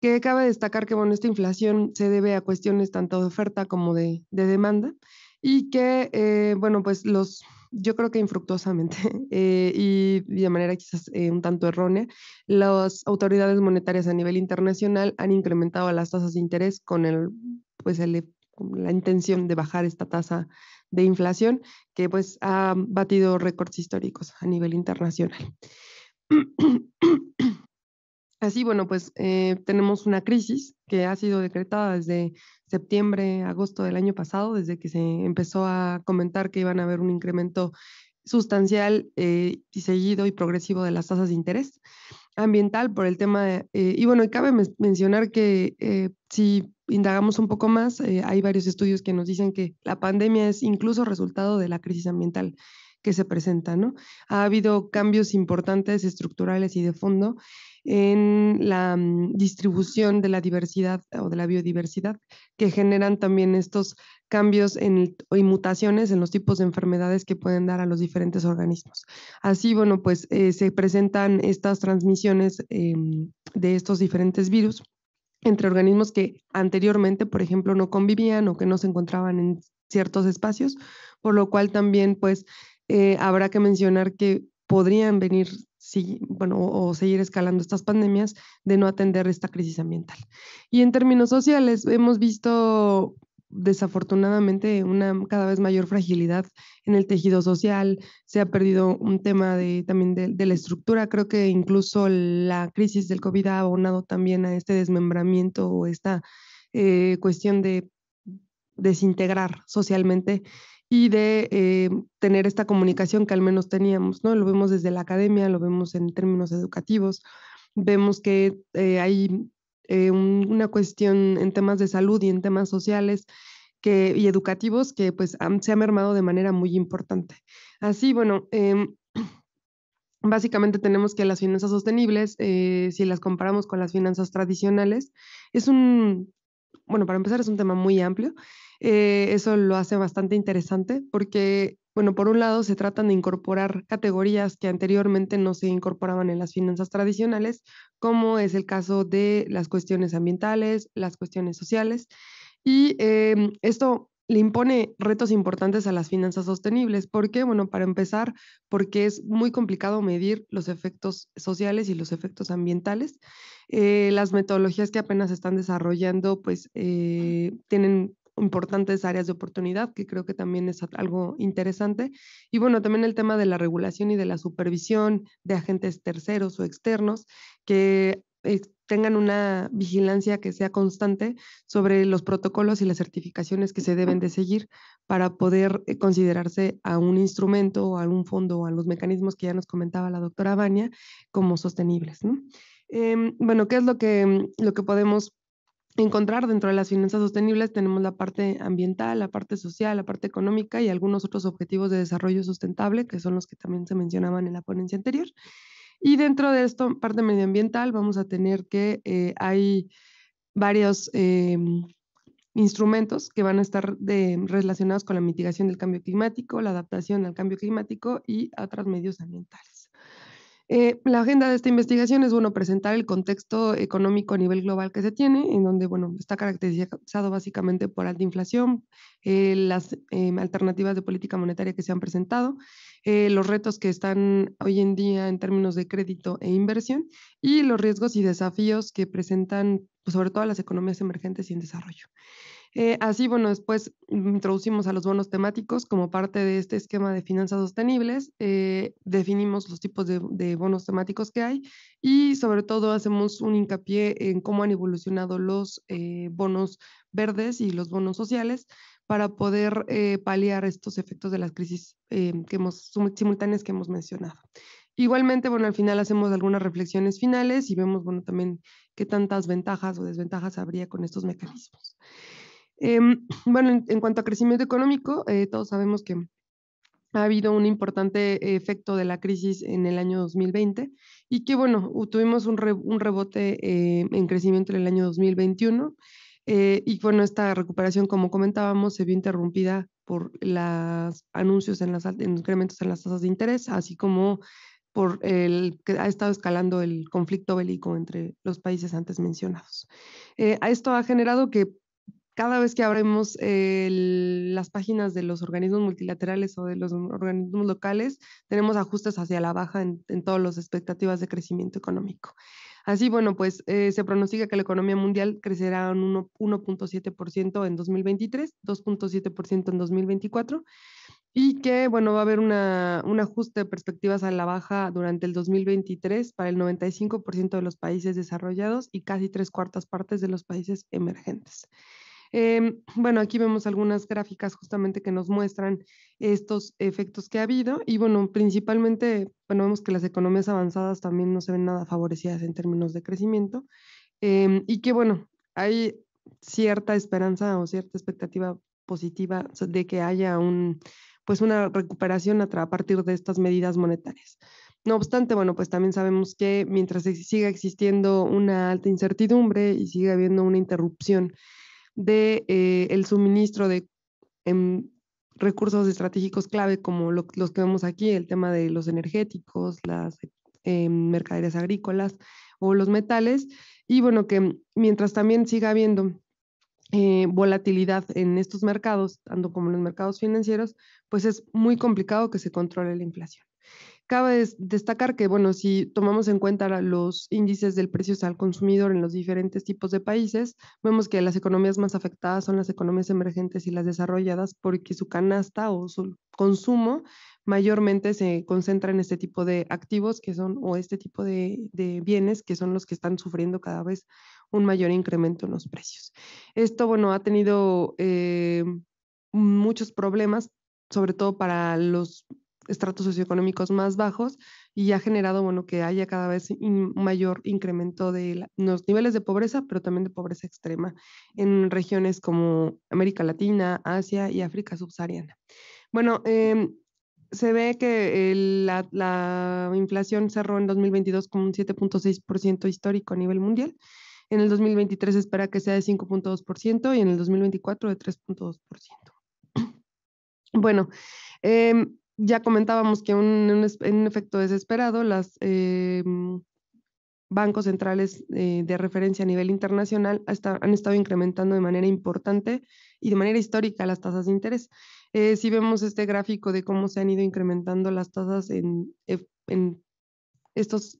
que cabe destacar que bueno, esta inflación se debe a cuestiones tanto de oferta como de, demanda y que eh, bueno, pues los yo creo que infructuosamente [laughs] eh, y, de manera quizás eh, un tanto errónea, las autoridades monetarias a nivel internacional han incrementado las tasas de interés con, el, pues e, la intención de bajar esta tasa de inflación que pues ha batido récords históricos a nivel internacional. [clears throat] Así, bueno, pues eh, tenemos una crisis que ha sido decretada desde septiembre, agosto del año pasado, desde que se empezó a comentar que iban a haber un incremento sustancial eh, y seguido y progresivo de las tasas de interés ambiental por el tema, de, eh, y bueno, cabe mencionar que si indagamos un poco más, hay varios estudios que nos dicen que la pandemia es incluso resultado de la crisis ambiental que se presenta, ¿no? Ha habido cambios importantes estructurales y de fondo en la mm, distribución de la diversidad o de la biodiversidad que generan también estos cambios en, y mutaciones en los tipos de enfermedades que pueden dar a los diferentes organismos. Así, bueno, pues eh, se presentan estas transmisiones em, de estos diferentes virus entre organismos que anteriormente, por ejemplo, no convivían o que no se encontraban en ciertos espacios, por lo cual también pues eh, habrá que mencionar que podrían venir, sí, bueno, o, seguir escalando estas pandemias de no atender esta crisis ambiental. Y en términos sociales, hemos visto desafortunadamente una cada vez mayor fragilidad en el tejido social, se ha perdido un tema de, también de, la estructura, creo que incluso la crisis del COVID ha abonado también a este desmembramiento o esta eh, cuestión de desintegrar socialmente y de eh, tener esta comunicación que al menos teníamos, ¿no? Lo vemos desde la academia, lo vemos en términos educativos, vemos que eh, hay eh, una cuestión en temas de salud y en temas sociales que, y educativos que pues se ha mermado de manera muy importante. Así, bueno, em, [clears throat] básicamente tenemos que las finanzas sostenibles, si las comparamos con las finanzas tradicionales, es un bueno, para empezar es un tema muy amplio. Eh, eso lo hace bastante interesante porque, bueno, por un lado se tratan de incorporar categorías que anteriormente no se incorporaban en las finanzas tradicionales, como es el caso de las cuestiones ambientales, las cuestiones sociales. Y em, esto le impone retos importantes a las finanzas sostenibles. ¿Por qué? Bueno, para empezar, porque es muy complicado medir los efectos sociales y los efectos ambientales. Eh, las metodologías que apenas están desarrollando, pues, eh, tienen importantes áreas de oportunidad, que creo que también es algo interesante. Y bueno, también el tema de la regulación y de la supervisión de agentes terceros o externos, que eh, tengan una vigilancia que sea constante sobre los protocolos y las certificaciones que se deben de seguir para poder eh, considerarse a un instrumento o a un fondo o a los mecanismos que ya nos comentaba la doctora Bania como sostenibles. Em, bueno, ¿qué es lo que, mm, lo que podemos encontrar dentro de las finanzas sostenibles tenemos la parte ambiental, la parte social, la parte económica y algunos otros objetivos de desarrollo sustentable, que son los que también se mencionaban en la ponencia anterior. Y dentro de esta parte medioambiental, vamos a tener que eh, hay varios em, instrumentos que van a estar relacionados con la mitigación del cambio climático, la adaptación al cambio climático y otros medios ambientales. Eh, la agenda de esta investigación es bueno, presentar el contexto económico a nivel global que se tiene, en donde bueno, está caracterizado básicamente por alta inflación, eh, las em, alternativas de política monetaria que se han presentado eh, los retos que están hoy en día en términos de crédito e inversión y los riesgos y desafíos que presentan pues, sobre todo las economías emergentes y en desarrollo. Eh, así, bueno, después introducimos a los bonos temáticos como parte de este esquema de finanzas sostenibles, eh, definimos los tipos de, bonos temáticos que hay y sobre todo hacemos un hincapié en cómo han evolucionado los bonos verdes y los bonos sociales para poder eh, paliar estos efectos de las crisis em, que hemos, simultáneas que hemos mencionado. Igualmente, bueno, al final hacemos algunas reflexiones finales y vemos, bueno, también qué tantas ventajas o desventajas habría con estos mecanismos. Em, [clears throat] bueno, en, cuanto a crecimiento económico, eh, todos sabemos que ha habido un importante efecto de la crisis en el año 2020 y que, bueno, tuvimos un, un rebote eh, en crecimiento en el año 2021. Eh, y bueno, esta recuperación, como comentábamos, se vio interrumpida por los anuncios en, los incrementos en las tasas de interés, así como por el que ha estado escalando el conflicto bélico entre los países antes mencionados. Eh, esto ha generado que cada vez que abrimos las páginas de los organismos multilaterales o de los organismos locales, tenemos ajustes hacia la baja en todas las expectativas de crecimiento económico. Así, bueno, pues eh, se pronostica que la economía mundial crecerá un 1.7% en 2023, 2.7% en 2024 y que, bueno, va a haber un ajuste de perspectivas a la baja durante el 2023 para el 95% de los países desarrollados y casi tres cuartas partes de los países emergentes. Em, bueno, aquí vemos algunas gráficas justamente que nos muestran estos efectos que ha habido y bueno, principalmente, bueno, vemos que las economías avanzadas también no se ven nada favorecidas en términos de crecimiento em, y que bueno, hay cierta esperanza o cierta expectativa positiva de que haya un, pues una recuperación a, a partir de estas medidas monetarias. No obstante, bueno, pues también sabemos que mientras siga existiendo una alta incertidumbre y siga habiendo una interrupción de eh, el suministro de em, recursos estratégicos clave como los que vemos aquí, el tema de los energéticos, las em, mercaderías agrícolas o los metales. Y bueno, que mientras también siga habiendo eh, volatilidad en estos mercados, tanto como en los mercados financieros, pues es muy complicado que se controle la inflación. Cabe destacar que, bueno, si tomamos en cuenta los índices del precio al consumidor en los diferentes tipos de países, vemos que las economías más afectadas son las economías emergentes y las desarrolladas porque su canasta o su consumo mayormente se concentra en este tipo de activos que son o este tipo de, bienes que son los que están sufriendo cada vez un mayor incremento en los precios. Esto, bueno, ha tenido eh, muchos problemas sobre todo para los estratos socioeconómicos más bajos y ha generado, bueno, que haya cada vez un mayor incremento de los niveles de pobreza, pero también de pobreza extrema en regiones como América Latina, Asia y África subsahariana. Bueno, em, se ve que la, inflación cerró en 2022 con un 7.6% histórico a nivel mundial. En el 2023 espera que sea de 5.2% y en el 2024 de 3.2%. [clears throat] Bueno, em, ya comentábamos que en un efecto desesperado, los eh, mm, bancos centrales eh, de referencia a nivel internacional han estado incrementando de manera importante y de manera histórica las tasas de interés. Eh, si vemos este gráfico de cómo se han ido incrementando las tasas en estos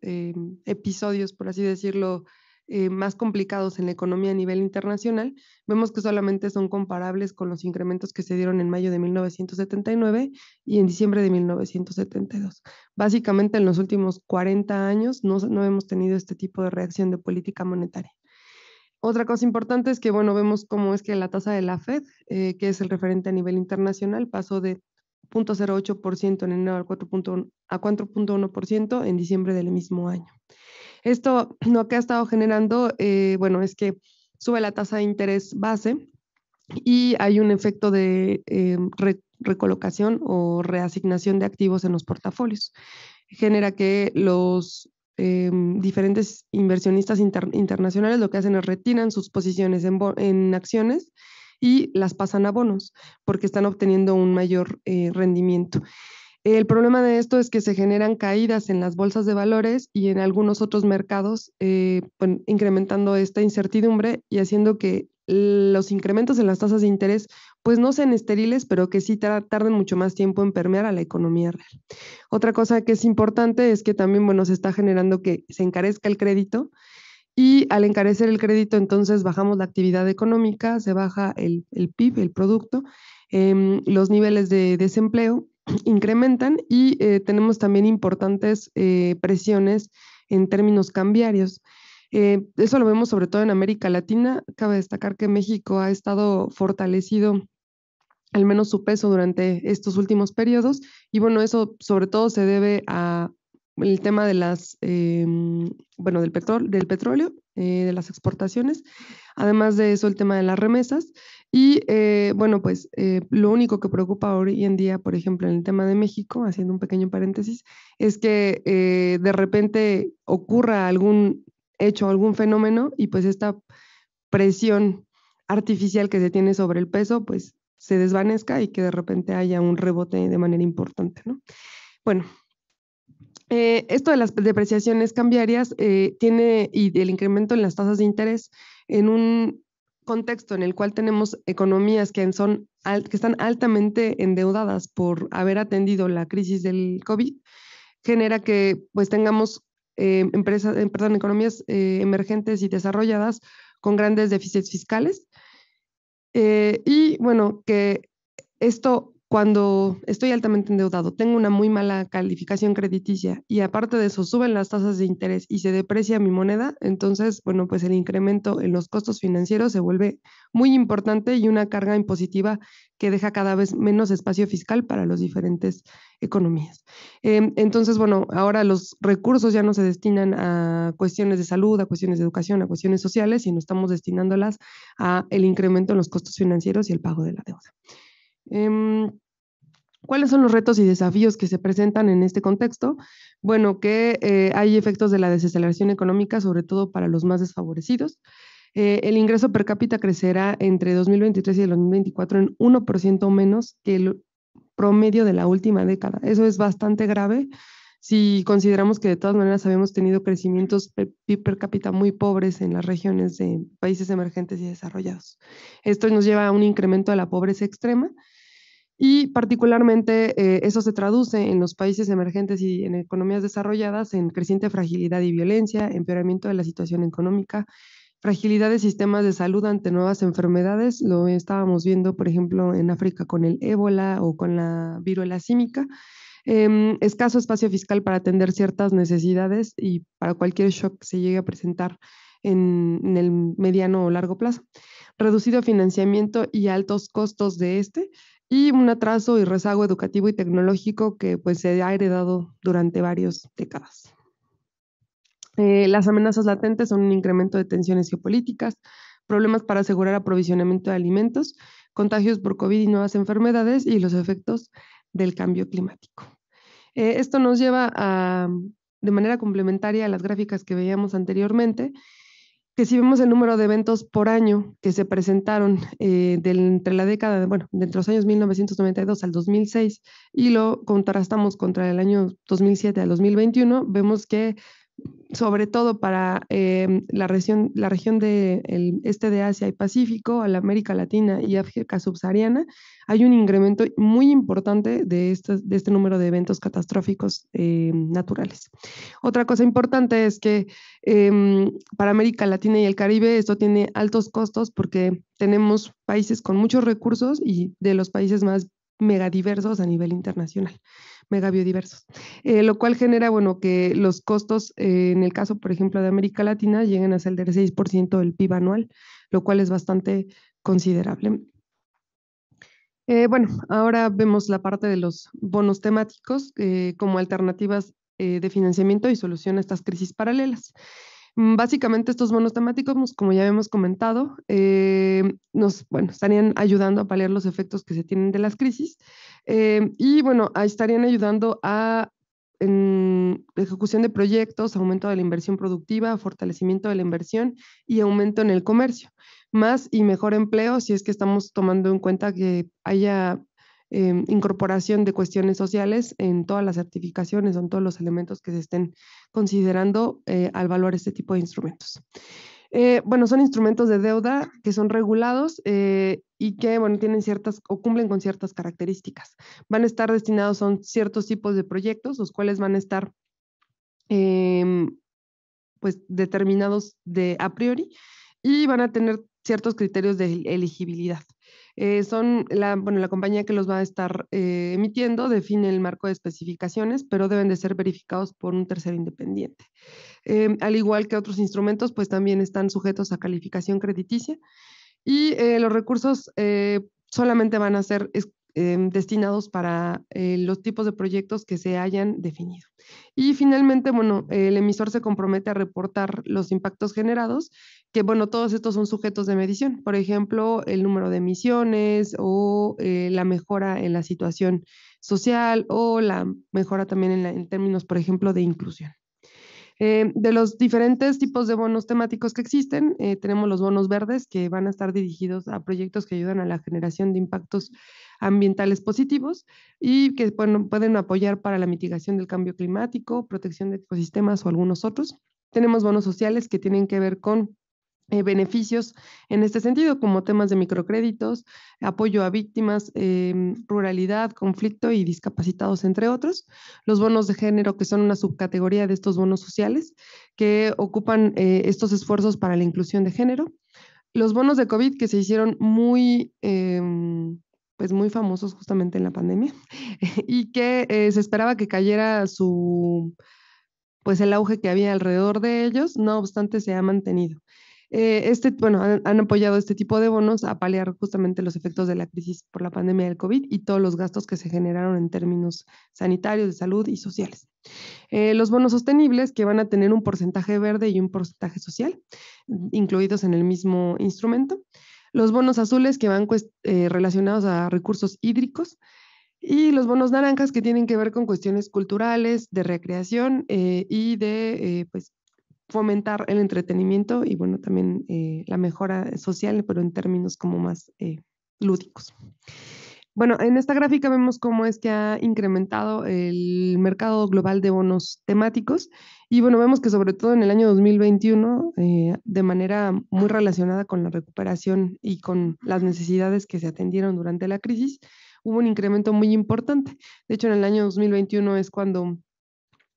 episodios, por así decirlo, eh, más complicados en la economía a nivel internacional, vemos que solamente son comparables con los incrementos que se dieron en mayo de 1979 y en diciembre de 1972. Básicamente en los últimos 40 años no, hemos tenido este tipo de reacción de política monetaria. Otra cosa importante es que, bueno, vemos cómo es que la tasa de la Fed, eh, que es el referente a nivel internacional, pasó de 0.08% en enero a 4.1% en diciembre del mismo año. Esto [clears throat] lo que ha estado generando, eh, bueno, es que sube la tasa de interés base y hay un efecto de eh, recolocación o reasignación de activos en los portafolios. Genera que los eh, diferentes inversionistas internacionales lo que hacen es retiran sus posiciones en, acciones y las pasan a bonos porque están obteniendo un mayor rendimiento. El problema de esto es que se generan caídas en las bolsas de valores y en algunos otros mercados, eh, incrementando esta incertidumbre y haciendo que los incrementos en las tasas de interés pues no sean estériles, pero que sí tarden mucho más tiempo en permear a la economía real. Otra cosa que es importante es que también, bueno, se está generando que se encarezca el crédito y al encarecer el crédito entonces bajamos la actividad económica, se baja el, PIB, el producto, em, los niveles de desempleo incrementan y eh, tenemos también importantes eh, presiones en términos cambiarios. Eh, eso lo vemos sobre todo en América Latina. Cabe destacar que México ha estado fortalecido al menos su peso durante estos últimos periodos y bueno, eso sobre todo se debe al tema de las, em, bueno, del, del petróleo, de las exportaciones. Además de eso, el tema de las remesas. Y eh, bueno, pues eh, lo único que preocupa hoy en día, por ejemplo, en el tema de México, haciendo un pequeño paréntesis, es que eh, de repente ocurra algún hecho, algún fenómeno y pues esta presión artificial que se tiene sobre el peso, pues se desvanezca y que de repente haya un rebote de manera importante, ¿no? Bueno, esto de las depreciaciones cambiarias tiene y del incremento en las tasas de interés en un contexto en el cual tenemos economías que, son, que están altamente endeudadas por haber atendido la crisis del COVID, genera que pues tengamos eh, empresas, eh, perdón, economías eh, emergentes y desarrolladas con grandes déficits fiscales. y bueno, que esto cuando estoy altamente endeudado, tengo una muy mala calificación crediticia y aparte de eso suben las tasas de interés y se deprecia mi moneda, entonces, bueno, pues el incremento en los costos financieros se vuelve muy importante y una carga impositiva que deja cada vez menos espacio fiscal para las diferentes economías. Em, entonces, bueno, ahora los recursos ya no se destinan a cuestiones de salud, a cuestiones de educación, a cuestiones sociales, sino estamos destinándolas a el incremento en los costos financieros y el pago de la deuda. Em, ¿Cuáles son los retos y desafíos que se presentan en este contexto? Bueno, que eh, hay efectos de la desaceleración económica, sobre todo para los más desfavorecidos. Eh, el ingreso per cápita crecerá entre 2023 y 2024 en 1% menos que el promedio de la última década. Eso es bastante grave si consideramos que de todas maneras habíamos tenido crecimientos per cápita muy pobres en las regiones de países emergentes y desarrollados. Esto nos lleva a un incremento de la pobreza extrema y particularmente eh, eso se traduce en los países emergentes y en economías desarrolladas en creciente fragilidad y violencia, empeoramiento de la situación económica, fragilidad de sistemas de salud ante nuevas enfermedades. Lo estábamos viendo, por ejemplo, en África con el ébola o con la viruela símica. Em, escaso espacio fiscal para atender ciertas necesidades y para cualquier shock que se llegue a presentar en el mediano o largo plazo reducido financiamiento y altos costos de este, y un atraso y rezago educativo y tecnológico que pues, se ha heredado durante varias décadas. Eh, las amenazas latentes son un incremento de tensiones geopolíticas, problemas para asegurar aprovisionamiento de alimentos, contagios por COVID y nuevas enfermedades y los efectos del cambio climático. Eh, esto nos lleva a, de manera complementaria a las gráficas que veíamos anteriormente, si vemos el número de eventos por año que se presentaron eh, entre la década, bueno, entre los años 1992 al 2006 y lo contrastamos contra el año 2007 al 2021, vemos que sobre todo para em, la región, la región del este de Asia y Pacífico, a la América Latina y África subsahariana, hay un incremento muy importante de, este, de este número de eventos catastróficos em, naturales. Otra cosa importante es que em, para América Latina y el Caribe esto tiene altos costos porque tenemos países con muchos recursos y de los países más megadiversos a nivel internacional, megabiodiversos, biodiversos, eh, lo cual genera, bueno, que los costos, eh, en el caso, por ejemplo, de América Latina, lleguen a ser del 6% del PIB anual, lo cual es bastante considerable. Eh, bueno, ahora vemos la parte de los bonos temáticos como alternativas de financiamiento y solución a estas crisis paralelas. Mm, básicamente estos bonos temáticos, pues, como ya hemos comentado, eh, nos bueno, estarían ayudando a paliar los efectos que se tienen de las crisis eh, y bueno, estarían ayudando a en ejecución de proyectos, aumento de la inversión productiva, fortalecimiento de la inversión y aumento en el comercio, más y mejor empleo si es que estamos tomando en cuenta que haya Em, incorporación de cuestiones sociales en todas las certificaciones o en todos los elementos que se estén considerando eh, al valorar este tipo de instrumentos. Eh, bueno, son instrumentos de deuda que son regulados eh, y que, bueno, tienen ciertas o cumplen con ciertas características. Van a estar destinados a ciertos tipos de proyectos, los cuales van a estar, em, pues, determinados de a priori y van a tener ciertos criterios de elegibilidad. Eh, son la, compañía que los va a estar eh, emitiendo define el marco de especificaciones, pero deben de ser verificados por un tercero independiente. Em, al igual que otros instrumentos, pues también están sujetos a calificación crediticia y eh, los recursos solamente van a ser Em, destinados para eh, los tipos de proyectos que se hayan definido. Y finalmente, bueno, el emisor se compromete a reportar los impactos generados, que bueno, todos estos son sujetos de medición, por ejemplo, el número de emisiones o eh, la mejora en la situación social o la mejora también en, términos, por ejemplo, de inclusión. Eh, de los diferentes tipos de bonos temáticos que existen, tenemos los bonos verdes que van a estar dirigidos a proyectos que ayudan a la generación de impactos ambientales positivos y que pueden apoyar para la mitigación del cambio climático, protección de ecosistemas o algunos otros. Tenemos bonos sociales que tienen que ver con eh, beneficios en este sentido, como temas de microcréditos, apoyo a víctimas, em, ruralidad, conflicto y discapacitados, entre otros. Los bonos de género, que son una subcategoría de estos bonos sociales, que ocupan eh, estos esfuerzos para la inclusión de género. Los bonos de COVID, que se hicieron muy em, pues muy famosos justamente en la pandemia [laughs] y que eh, se esperaba que cayera su pues el auge que había alrededor de ellos, no obstante se ha mantenido. Eh, este, bueno, han, apoyado este tipo de bonos a paliar justamente los efectos de la crisis por la pandemia del COVID y todos los gastos que se generaron en términos sanitarios, de salud y sociales. Eh, los bonos sostenibles que van a tener un porcentaje verde y un porcentaje social incluidos en el mismo instrumento los bonos azules que van pues, eh, relacionados a recursos hídricos y los bonos naranjas que tienen que ver con cuestiones culturales, de recreación eh, y de eh, pues, fomentar el entretenimiento y bueno, también la mejora social, pero en términos como más lúdicos. Bueno, en esta gráfica vemos cómo es que ha incrementado el mercado global de bonos temáticos y bueno, vemos que sobre todo en el año 2021, eh, de manera muy relacionada con la recuperación y con las necesidades que se atendieron durante la crisis, hubo un incremento muy importante. De hecho, en el año 2021 es cuando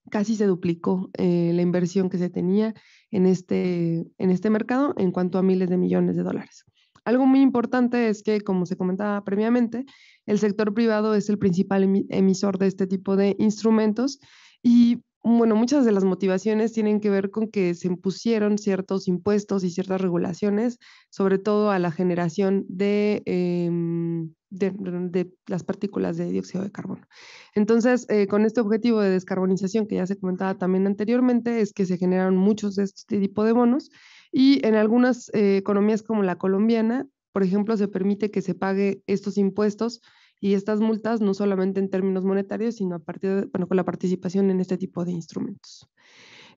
casi se duplicó eh, la inversión que se tenía en este, en este mercado en cuanto a miles de millones de dólares. Algo muy importante es que, como se comentaba previamente, el sector privado es el principal emisor de este tipo de instrumentos y bueno, muchas de las motivaciones tienen que ver con que se impusieron ciertos impuestos y ciertas regulaciones, sobre todo a la generación de, em, de, las partículas de dióxido de carbono. Entonces, eh, con este objetivo de descarbonización que ya se comentaba también anteriormente, es que se generaron muchos de este tipo de bonos y en algunas eh, economías como la colombiana, por ejemplo, se permite que se pague estos impuestos y estas multas no solamente en términos monetarios, sino a partir con la participación en este tipo de instrumentos.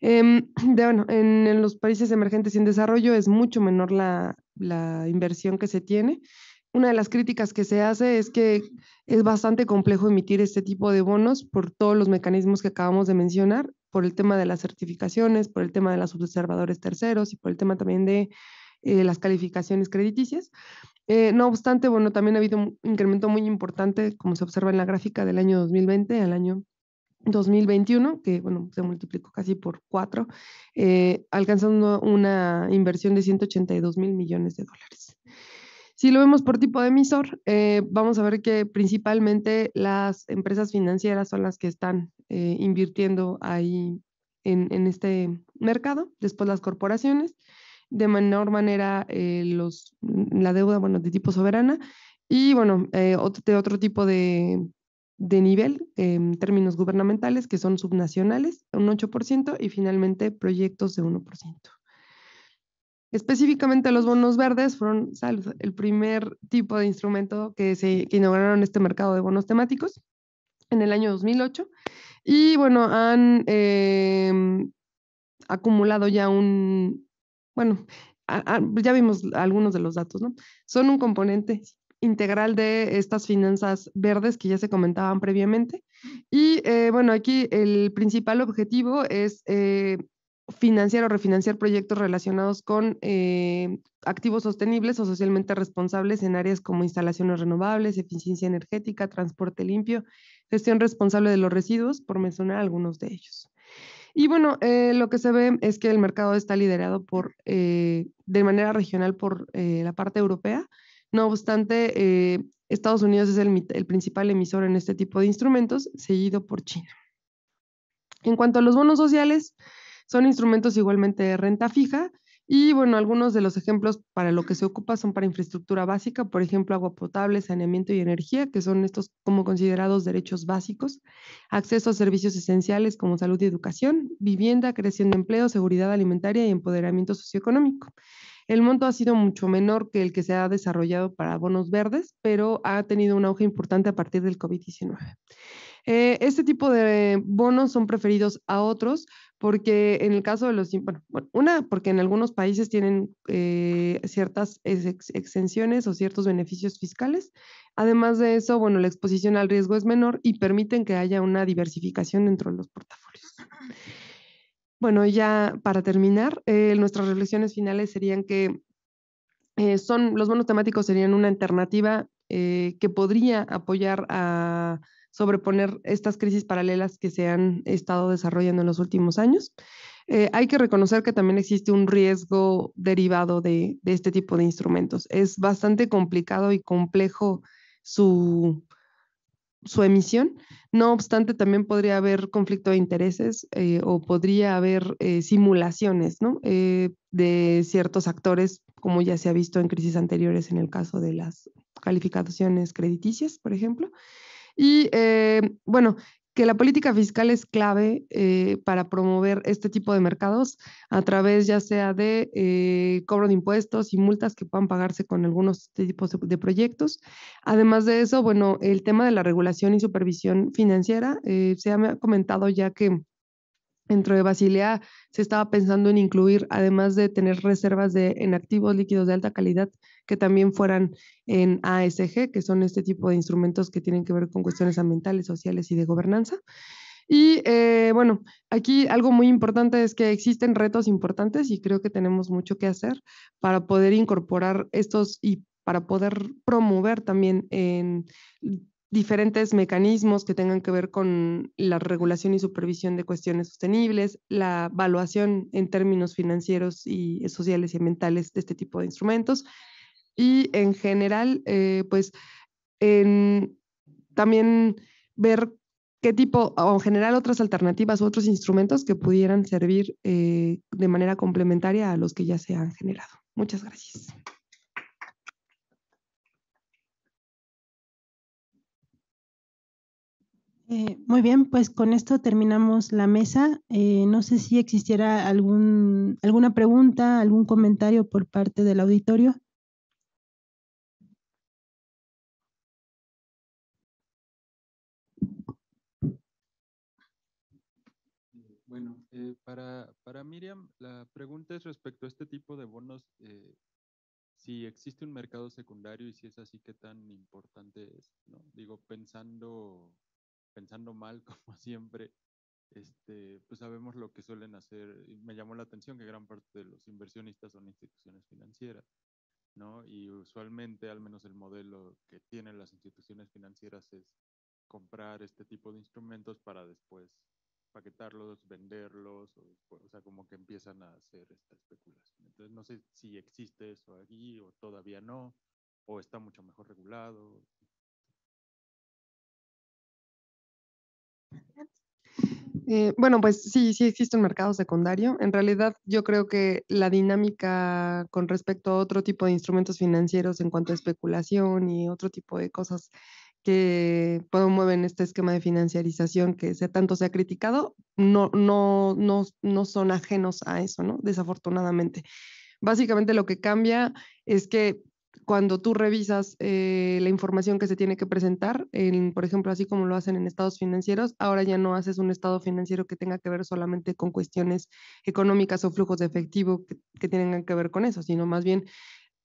Em, [clears throat] en, los países emergentes y en desarrollo es mucho menor la, inversión que se tiene. Una de las críticas que se hace es que es bastante complejo emitir este tipo de bonos por todos los mecanismos que acabamos de mencionar por el tema de las certificaciones, por el tema de los observadores terceros y por el tema también de eh, las calificaciones crediticias. Eh, no obstante, bueno, también ha habido un incremento muy importante, como se observa en la gráfica del año 2020 al año 2021, que bueno, se multiplicó casi por cuatro, eh, alcanzando una inversión de 182 mil millones de dólares. Si lo vemos por tipo de emisor, eh, vamos a ver que principalmente las empresas financieras son las que están eh, invirtiendo ahí en, este mercado, después las corporaciones, de menor manera eh, los, la deuda, bueno, de tipo soberana, y bueno, de otro tipo de, de nivel en términos gubernamentales, que son subnacionales, un 8%, y finalmente proyectos de 1%. Específicamente los bonos verdes fueron el primer tipo de instrumento que se que inauguraron este mercado de bonos temáticos en el año 2008. Y bueno, han em, acumulado ya un, bueno, ya vimos algunos de los datos, ¿no? Son un componente integral de estas finanzas verdes que ya se comentaban previamente. Y eh, bueno, aquí el principal objetivo es eh, financiar o refinanciar proyectos relacionados con eh, activos sostenibles o socialmente responsables en áreas como instalaciones renovables, eficiencia energética, transporte limpio, gestión responsable de los residuos, por mencionar algunos de ellos. Y bueno, eh, lo que se ve es que el mercado está liderado por, eh, de manera regional por la parte europea. No obstante, Estados Unidos es el principal emisor en este tipo de instrumentos, seguido por China. En cuanto a los bonos sociales, son instrumentos igualmente de renta fija y bueno, algunos de los ejemplos para lo que se ocupa son para infraestructura básica, por ejemplo, agua potable, saneamiento y energía, que son estos como considerados derechos básicos, acceso a servicios esenciales como salud y educación, vivienda, creación de empleo, seguridad alimentaria y empoderamiento socioeconómico. El monto ha sido mucho menor que el que se ha desarrollado para bonos verdes, pero ha tenido un auge importante a partir del COVID-19. Eh, este tipo de bonos son preferidos a otros porque en el caso de los, bueno, una, porque en algunos países tienen eh, ciertas exenciones o ciertos beneficios fiscales. Además de eso, bueno, la exposición al riesgo es menor y permiten que haya una diversificación dentro de los portafolios. Bueno, ya para terminar, eh, nuestras reflexiones finales serían que eh, son, los bonos temáticos serían una alternativa que podría apoyar a sobreponer estas crisis paralelas que se han estado desarrollando en los últimos años. Eh, hay que reconocer que también existe un riesgo derivado de, este tipo de instrumentos. Es bastante complicado y complejo su, emisión. No obstante, también podría haber conflicto de intereses eh, o podría haber eh, simulaciones de ciertos actores, como ya se ha visto en crisis anteriores en el caso de las calificaciones crediticias, por ejemplo. Y eh, bueno, que la política fiscal es clave eh, para promover este tipo de mercados a través ya sea de eh, cobro de impuestos y multas que puedan pagarse con algunos tipos de, proyectos. Además de eso, bueno, el tema de la regulación y supervisión financiera, se se ha comentado ya que dentro de Basilea se estaba pensando en incluir, además de tener reservas de, en activos líquidos de alta calidad, que también fueran en ASG, que son este tipo de instrumentos que tienen que ver con cuestiones ambientales, sociales y de gobernanza. Y eh, bueno, aquí algo muy importante es que existen retos importantes y creo que tenemos mucho que hacer para poder incorporar estos y para poder promover también en diferentes mecanismos que tengan que ver con la regulación y supervisión de cuestiones sostenibles, la evaluación en términos financieros y sociales y ambientales de este tipo de instrumentos, y en general, eh, pues también ver qué tipo, o en general otras alternativas u otros instrumentos que pudieran servir eh, de manera complementaria a los que ya se han generado. Muchas gracias. Eh, muy bien, pues con esto terminamos la mesa. no sé si existiera algún, alguna pregunta, algún comentario por parte del auditorio. Eh, para, para, Miriam, la pregunta es respecto a este tipo de bonos, eh, si existe un mercado secundario y si es así, qué tan importante es, ¿no? Digo, pensando, pensando mal, [laughs] como siempre, este, pues sabemos lo que suelen hacer. me llamó la atención que gran parte de los inversionistas son instituciones financieras, ¿no? Y usualmente, al menos el modelo que tienen las instituciones financieras es comprar este tipo de instrumentos para después paquetarlos, venderlos, o, sea, como que empiezan a hacer esta especulación. Entonces, no sé si existe eso aquí o todavía no, o está mucho mejor regulado. Eh, bueno, pues sí, sí existe un mercado secundario. En realidad, yo creo que la dinámica con respecto a otro tipo de instrumentos financieros en cuanto a especulación y otro tipo de cosas que promueven este esquema de financiarización que se, tanto se ha criticado, no, no, no, no son ajenos a eso, ¿no? Desafortunadamente. Básicamente lo que cambia es que cuando tú revisas eh, la información que se tiene que presentar, en, por ejemplo, así como lo hacen en estados financieros, ahora ya no haces un estado financiero que tenga que ver solamente con cuestiones económicas o flujos de efectivo que tengan que ver con eso, sino más bien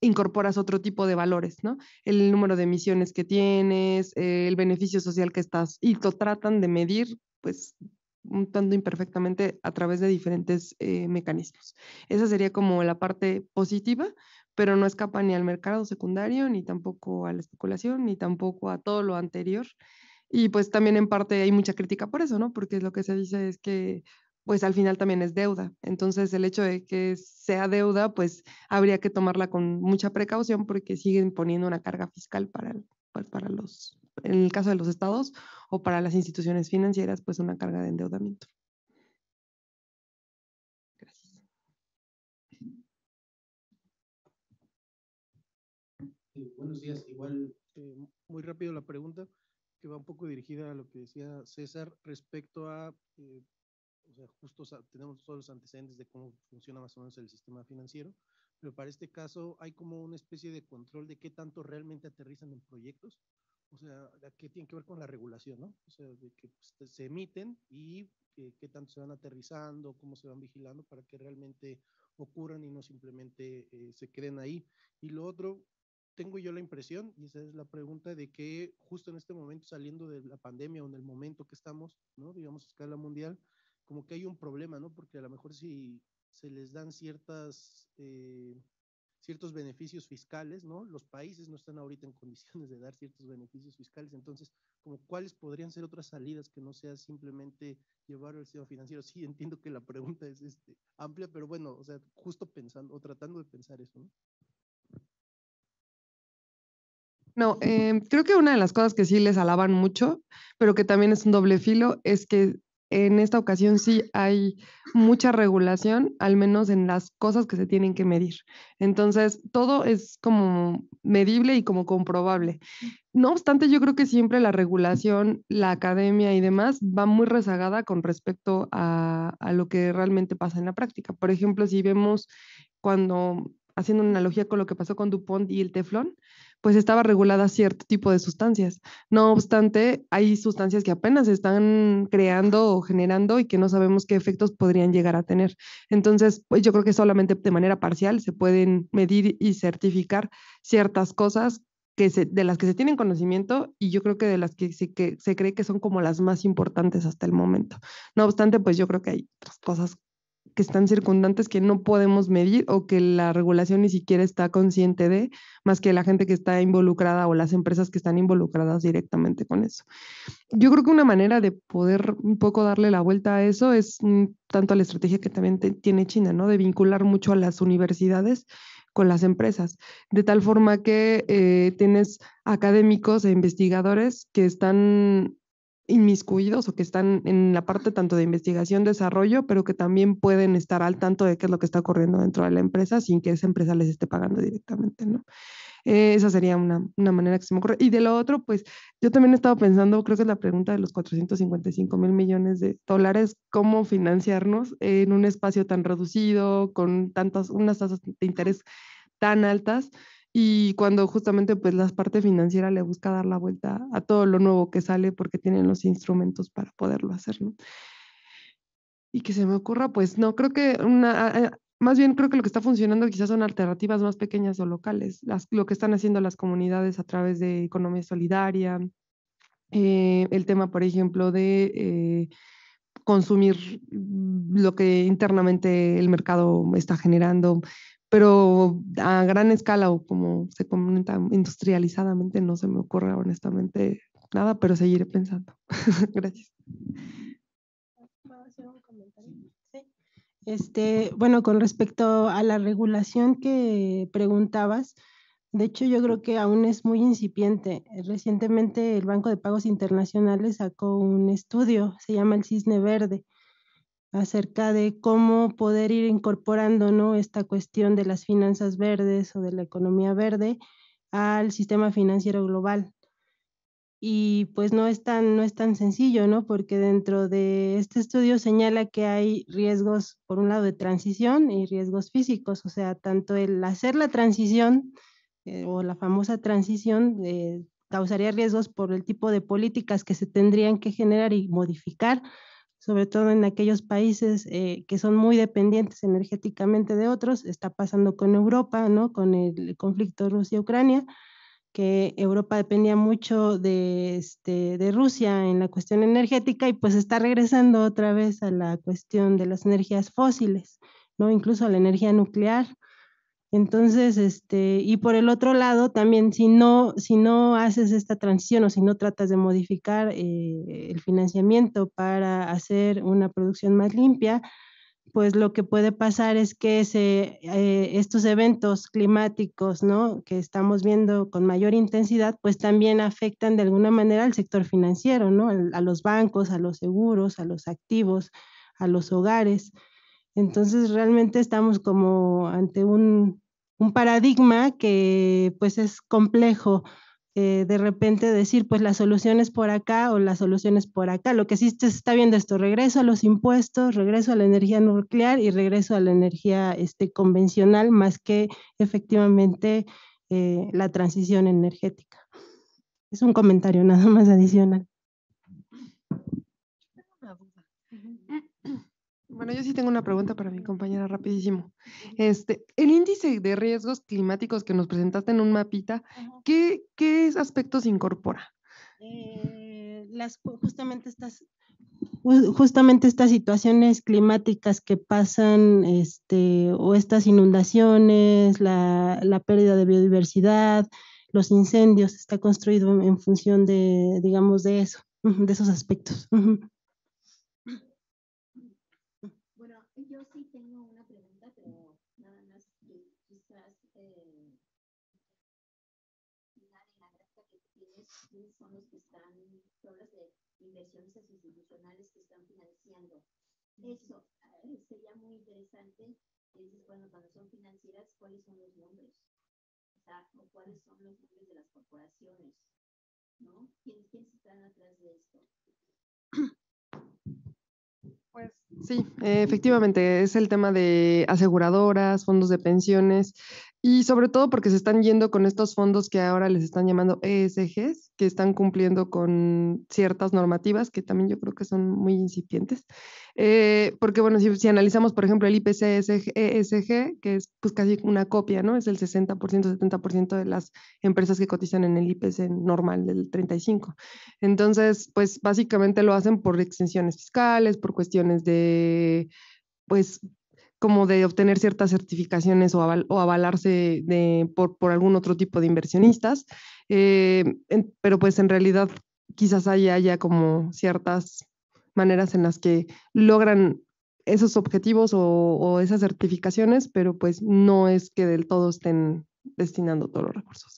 incorporas otro tipo de valores, ¿no? El número de emisiones que tienes, el beneficio social que estás, y lo tratan de medir, pues, un tanto imperfectamente a través de diferentes eh, mecanismos. Esa sería como la parte positiva, pero no escapa ni al mercado secundario, ni tampoco a la especulación, ni tampoco a todo lo anterior. Y pues también en parte hay mucha crítica por eso, ¿no? Porque lo que se dice es que pues al final también es deuda. Entonces el hecho de que sea deuda, pues habría que tomarla con mucha precaución porque siguen poniendo una carga fiscal para, pues, para los, en el caso de los estados o para las instituciones financieras, pues una carga de endeudamiento. Gracias. buenos días, igual eh, muy rápido la pregunta que va un poco dirigida a lo que decía César respecto a eh, o sea, justo tenemos todos los antecedentes de cómo funciona más o menos el sistema financiero, pero para este caso hay como una especie de control de qué tanto realmente aterrizan en proyectos, o sea, que tiene que ver con la regulación, ¿no? O sea, de que pues, se emiten y eh, qué tanto se van aterrizando, cómo se van vigilando para que realmente ocurran y no simplemente eh, se queden ahí. Y lo otro, tengo yo la impresión, y esa es la pregunta, de que justo en este momento, saliendo de la pandemia o en el momento que estamos, ¿no? digamos, a escala mundial, como que hay un problema, ¿no? Porque a lo mejor si se les dan ciertas, eh, ciertos beneficios fiscales, ¿no? Los países no están ahorita en condiciones de dar ciertos beneficios fiscales, entonces, como cuáles podrían ser otras salidas que no sea simplemente llevar al sistema financiero. [laughs] Sí, entiendo que la pregunta es este, amplia, pero bueno, o sea, justo pensando o tratando de pensar eso, ¿no? No, em, creo que una de las cosas que sí les alaban mucho, pero que también es un doble filo, es que en esta ocasión sí hay mucha regulación, al menos en las cosas que se tienen que medir. Entonces, todo es como medible y como comprobable. No obstante, yo creo que siempre la regulación, la academia y demás va muy rezagada con respecto a, lo que realmente pasa en la práctica. Por ejemplo, si vemos cuando, haciendo una analogía con lo que pasó con Dupont y el Teflón, pues estaba regulada cierto tipo de sustancias. No obstante, hay sustancias que apenas están creando o generando y que no sabemos qué efectos podrían llegar a tener. Entonces, pues, yo creo que solamente de manera parcial se pueden medir y certificar ciertas cosas que de las que se tienen conocimiento y yo creo que de las que que se cree que son como las más importantes hasta el momento. No obstante, pues yo creo que hay otras cosas que están circundantes que no podemos medir o que la regulación ni siquiera está consciente de, más que la gente que está involucrada o las empresas que están involucradas directamente con eso. Yo creo que una manera de poder un poco darle la vuelta a eso es mm, tanto la estrategia que también tiene China, ¿no? De vincular mucho a las universidades con las empresas, de tal forma que eh, tienes académicos e investigadores que están inmiscuidos o que están en la parte tanto de investigación, desarrollo, pero que también pueden estar al tanto de qué es lo que está ocurriendo dentro de la empresa sin que esa empresa les esté pagando directamente, ¿no? Eh, esa sería una, manera que se me ocurre. Y de lo otro, pues yo también he estado pensando, creo que es la pregunta de los 455 mil millones de dólares, cómo financiarnos en un espacio tan reducido, con tantas, unas tasas de interés tan altas y cuando justamente pues la parte financiera le busca dar la vuelta a todo lo nuevo que sale porque tienen los instrumentos para poderlo hacer, ¿no? Y que se me ocurra, pues no, creo que una, eh, más bien creo que lo que está funcionando quizás son alternativas más pequeñas o locales, las, lo que están haciendo las comunidades a través de economía solidaria, eh, el tema, por ejemplo, de... Eh, consumir mm, lo que internamente el mercado está generando, pero a gran escala o como se comenta industrializadamente no se me ocurre honestamente nada, pero seguiré pensando. [laughs] Gracias. Este, bueno, con respecto a la regulación que preguntabas, de hecho yo creo que aún es muy incipiente. Recientemente el Banco de Pagos Internacionales sacó un estudio, se llama el Cisne Verde acerca de cómo poder ir incorporando ¿no? esta cuestión de las finanzas verdes o de la economía verde al sistema financiero global. Y pues no es tan, no es tan sencillo, ¿no? porque dentro de este estudio señala que hay riesgos, por un lado, de transición y riesgos físicos, o sea, tanto el hacer la transición eh, o la famosa transición eh, causaría riesgos por el tipo de políticas que se tendrían que generar y modificar, sobre todo en aquellos países eh, que son muy dependientes energéticamente de otros. Está pasando con Europa, ¿no? Con el conflicto Rusia-Ucrania, que Europa dependía mucho de, este, de Rusia en la cuestión energética y pues está regresando otra vez a la cuestión de las energías fósiles, ¿no? Incluso la energía nuclear entonces, este, y por el otro lado, también si no, si no haces esta transición o si no tratas de modificar eh, el financiamiento para hacer una producción más limpia, pues lo que puede pasar es que ese, eh, estos eventos climáticos ¿no? que estamos viendo con mayor intensidad, pues también afectan de alguna manera al sector financiero, ¿no? a los bancos, a los seguros, a los activos, a los hogares. Entonces realmente estamos como ante un un paradigma que pues es complejo. Eh, de repente decir, pues la solución es por acá o la solución es por acá. Lo que sí se está viendo esto, regreso a los impuestos, regreso a la energía nuclear y regreso a la energía este, convencional, más que efectivamente eh, la transición energética. Es un comentario nada más adicional. Bueno, yo sí tengo una pregunta para mi compañera rapidísimo. Este, el índice de riesgos climáticos que nos presentaste en un mapita, ¿qué, qué aspectos incorpora? Eh, las, justamente estas justamente estas situaciones climáticas que pasan, este, o estas inundaciones, la, la, pérdida de biodiversidad, los incendios, está construido en función de, digamos, de eso, [laughs] de esos aspectos. una pregunta, pero nada más quizás eh, en la gráfica que tienes, ¿quiénes son los que están, son las de inversiones institucionales que están financiando? Eso ah, sería muy interesante. Dices, cuando son financieras, ¿cuáles son los nombres? O ¿cuáles son los nombres de las corporaciones? ¿No? ¿Quiénes, quiénes están atrás de esto? Pues sí, eh, efectivamente, es el tema de aseguradoras, fondos de pensiones y sobre todo porque se están yendo con estos fondos que ahora les están llamando ESGs, que están cumpliendo con ciertas normativas que también yo creo que son muy incipientes. Eh, porque bueno, si, analizamos, por ejemplo, el IPC ESG, e que es pues casi una copia, ¿no? Es el 60%, 70% de las empresas que cotizan en el IPC normal del 35%. Entonces, pues básicamente lo hacen por extensiones fiscales, por cuestiones de pues como de obtener ciertas certificaciones o, avalarse por, algún otro tipo de inversionistas, eh, pero pues en realidad quizás haya, como ciertas maneras en las que logran esos objetivos o, esas certificaciones, pero pues no es que del todo estén destinando todos los recursos.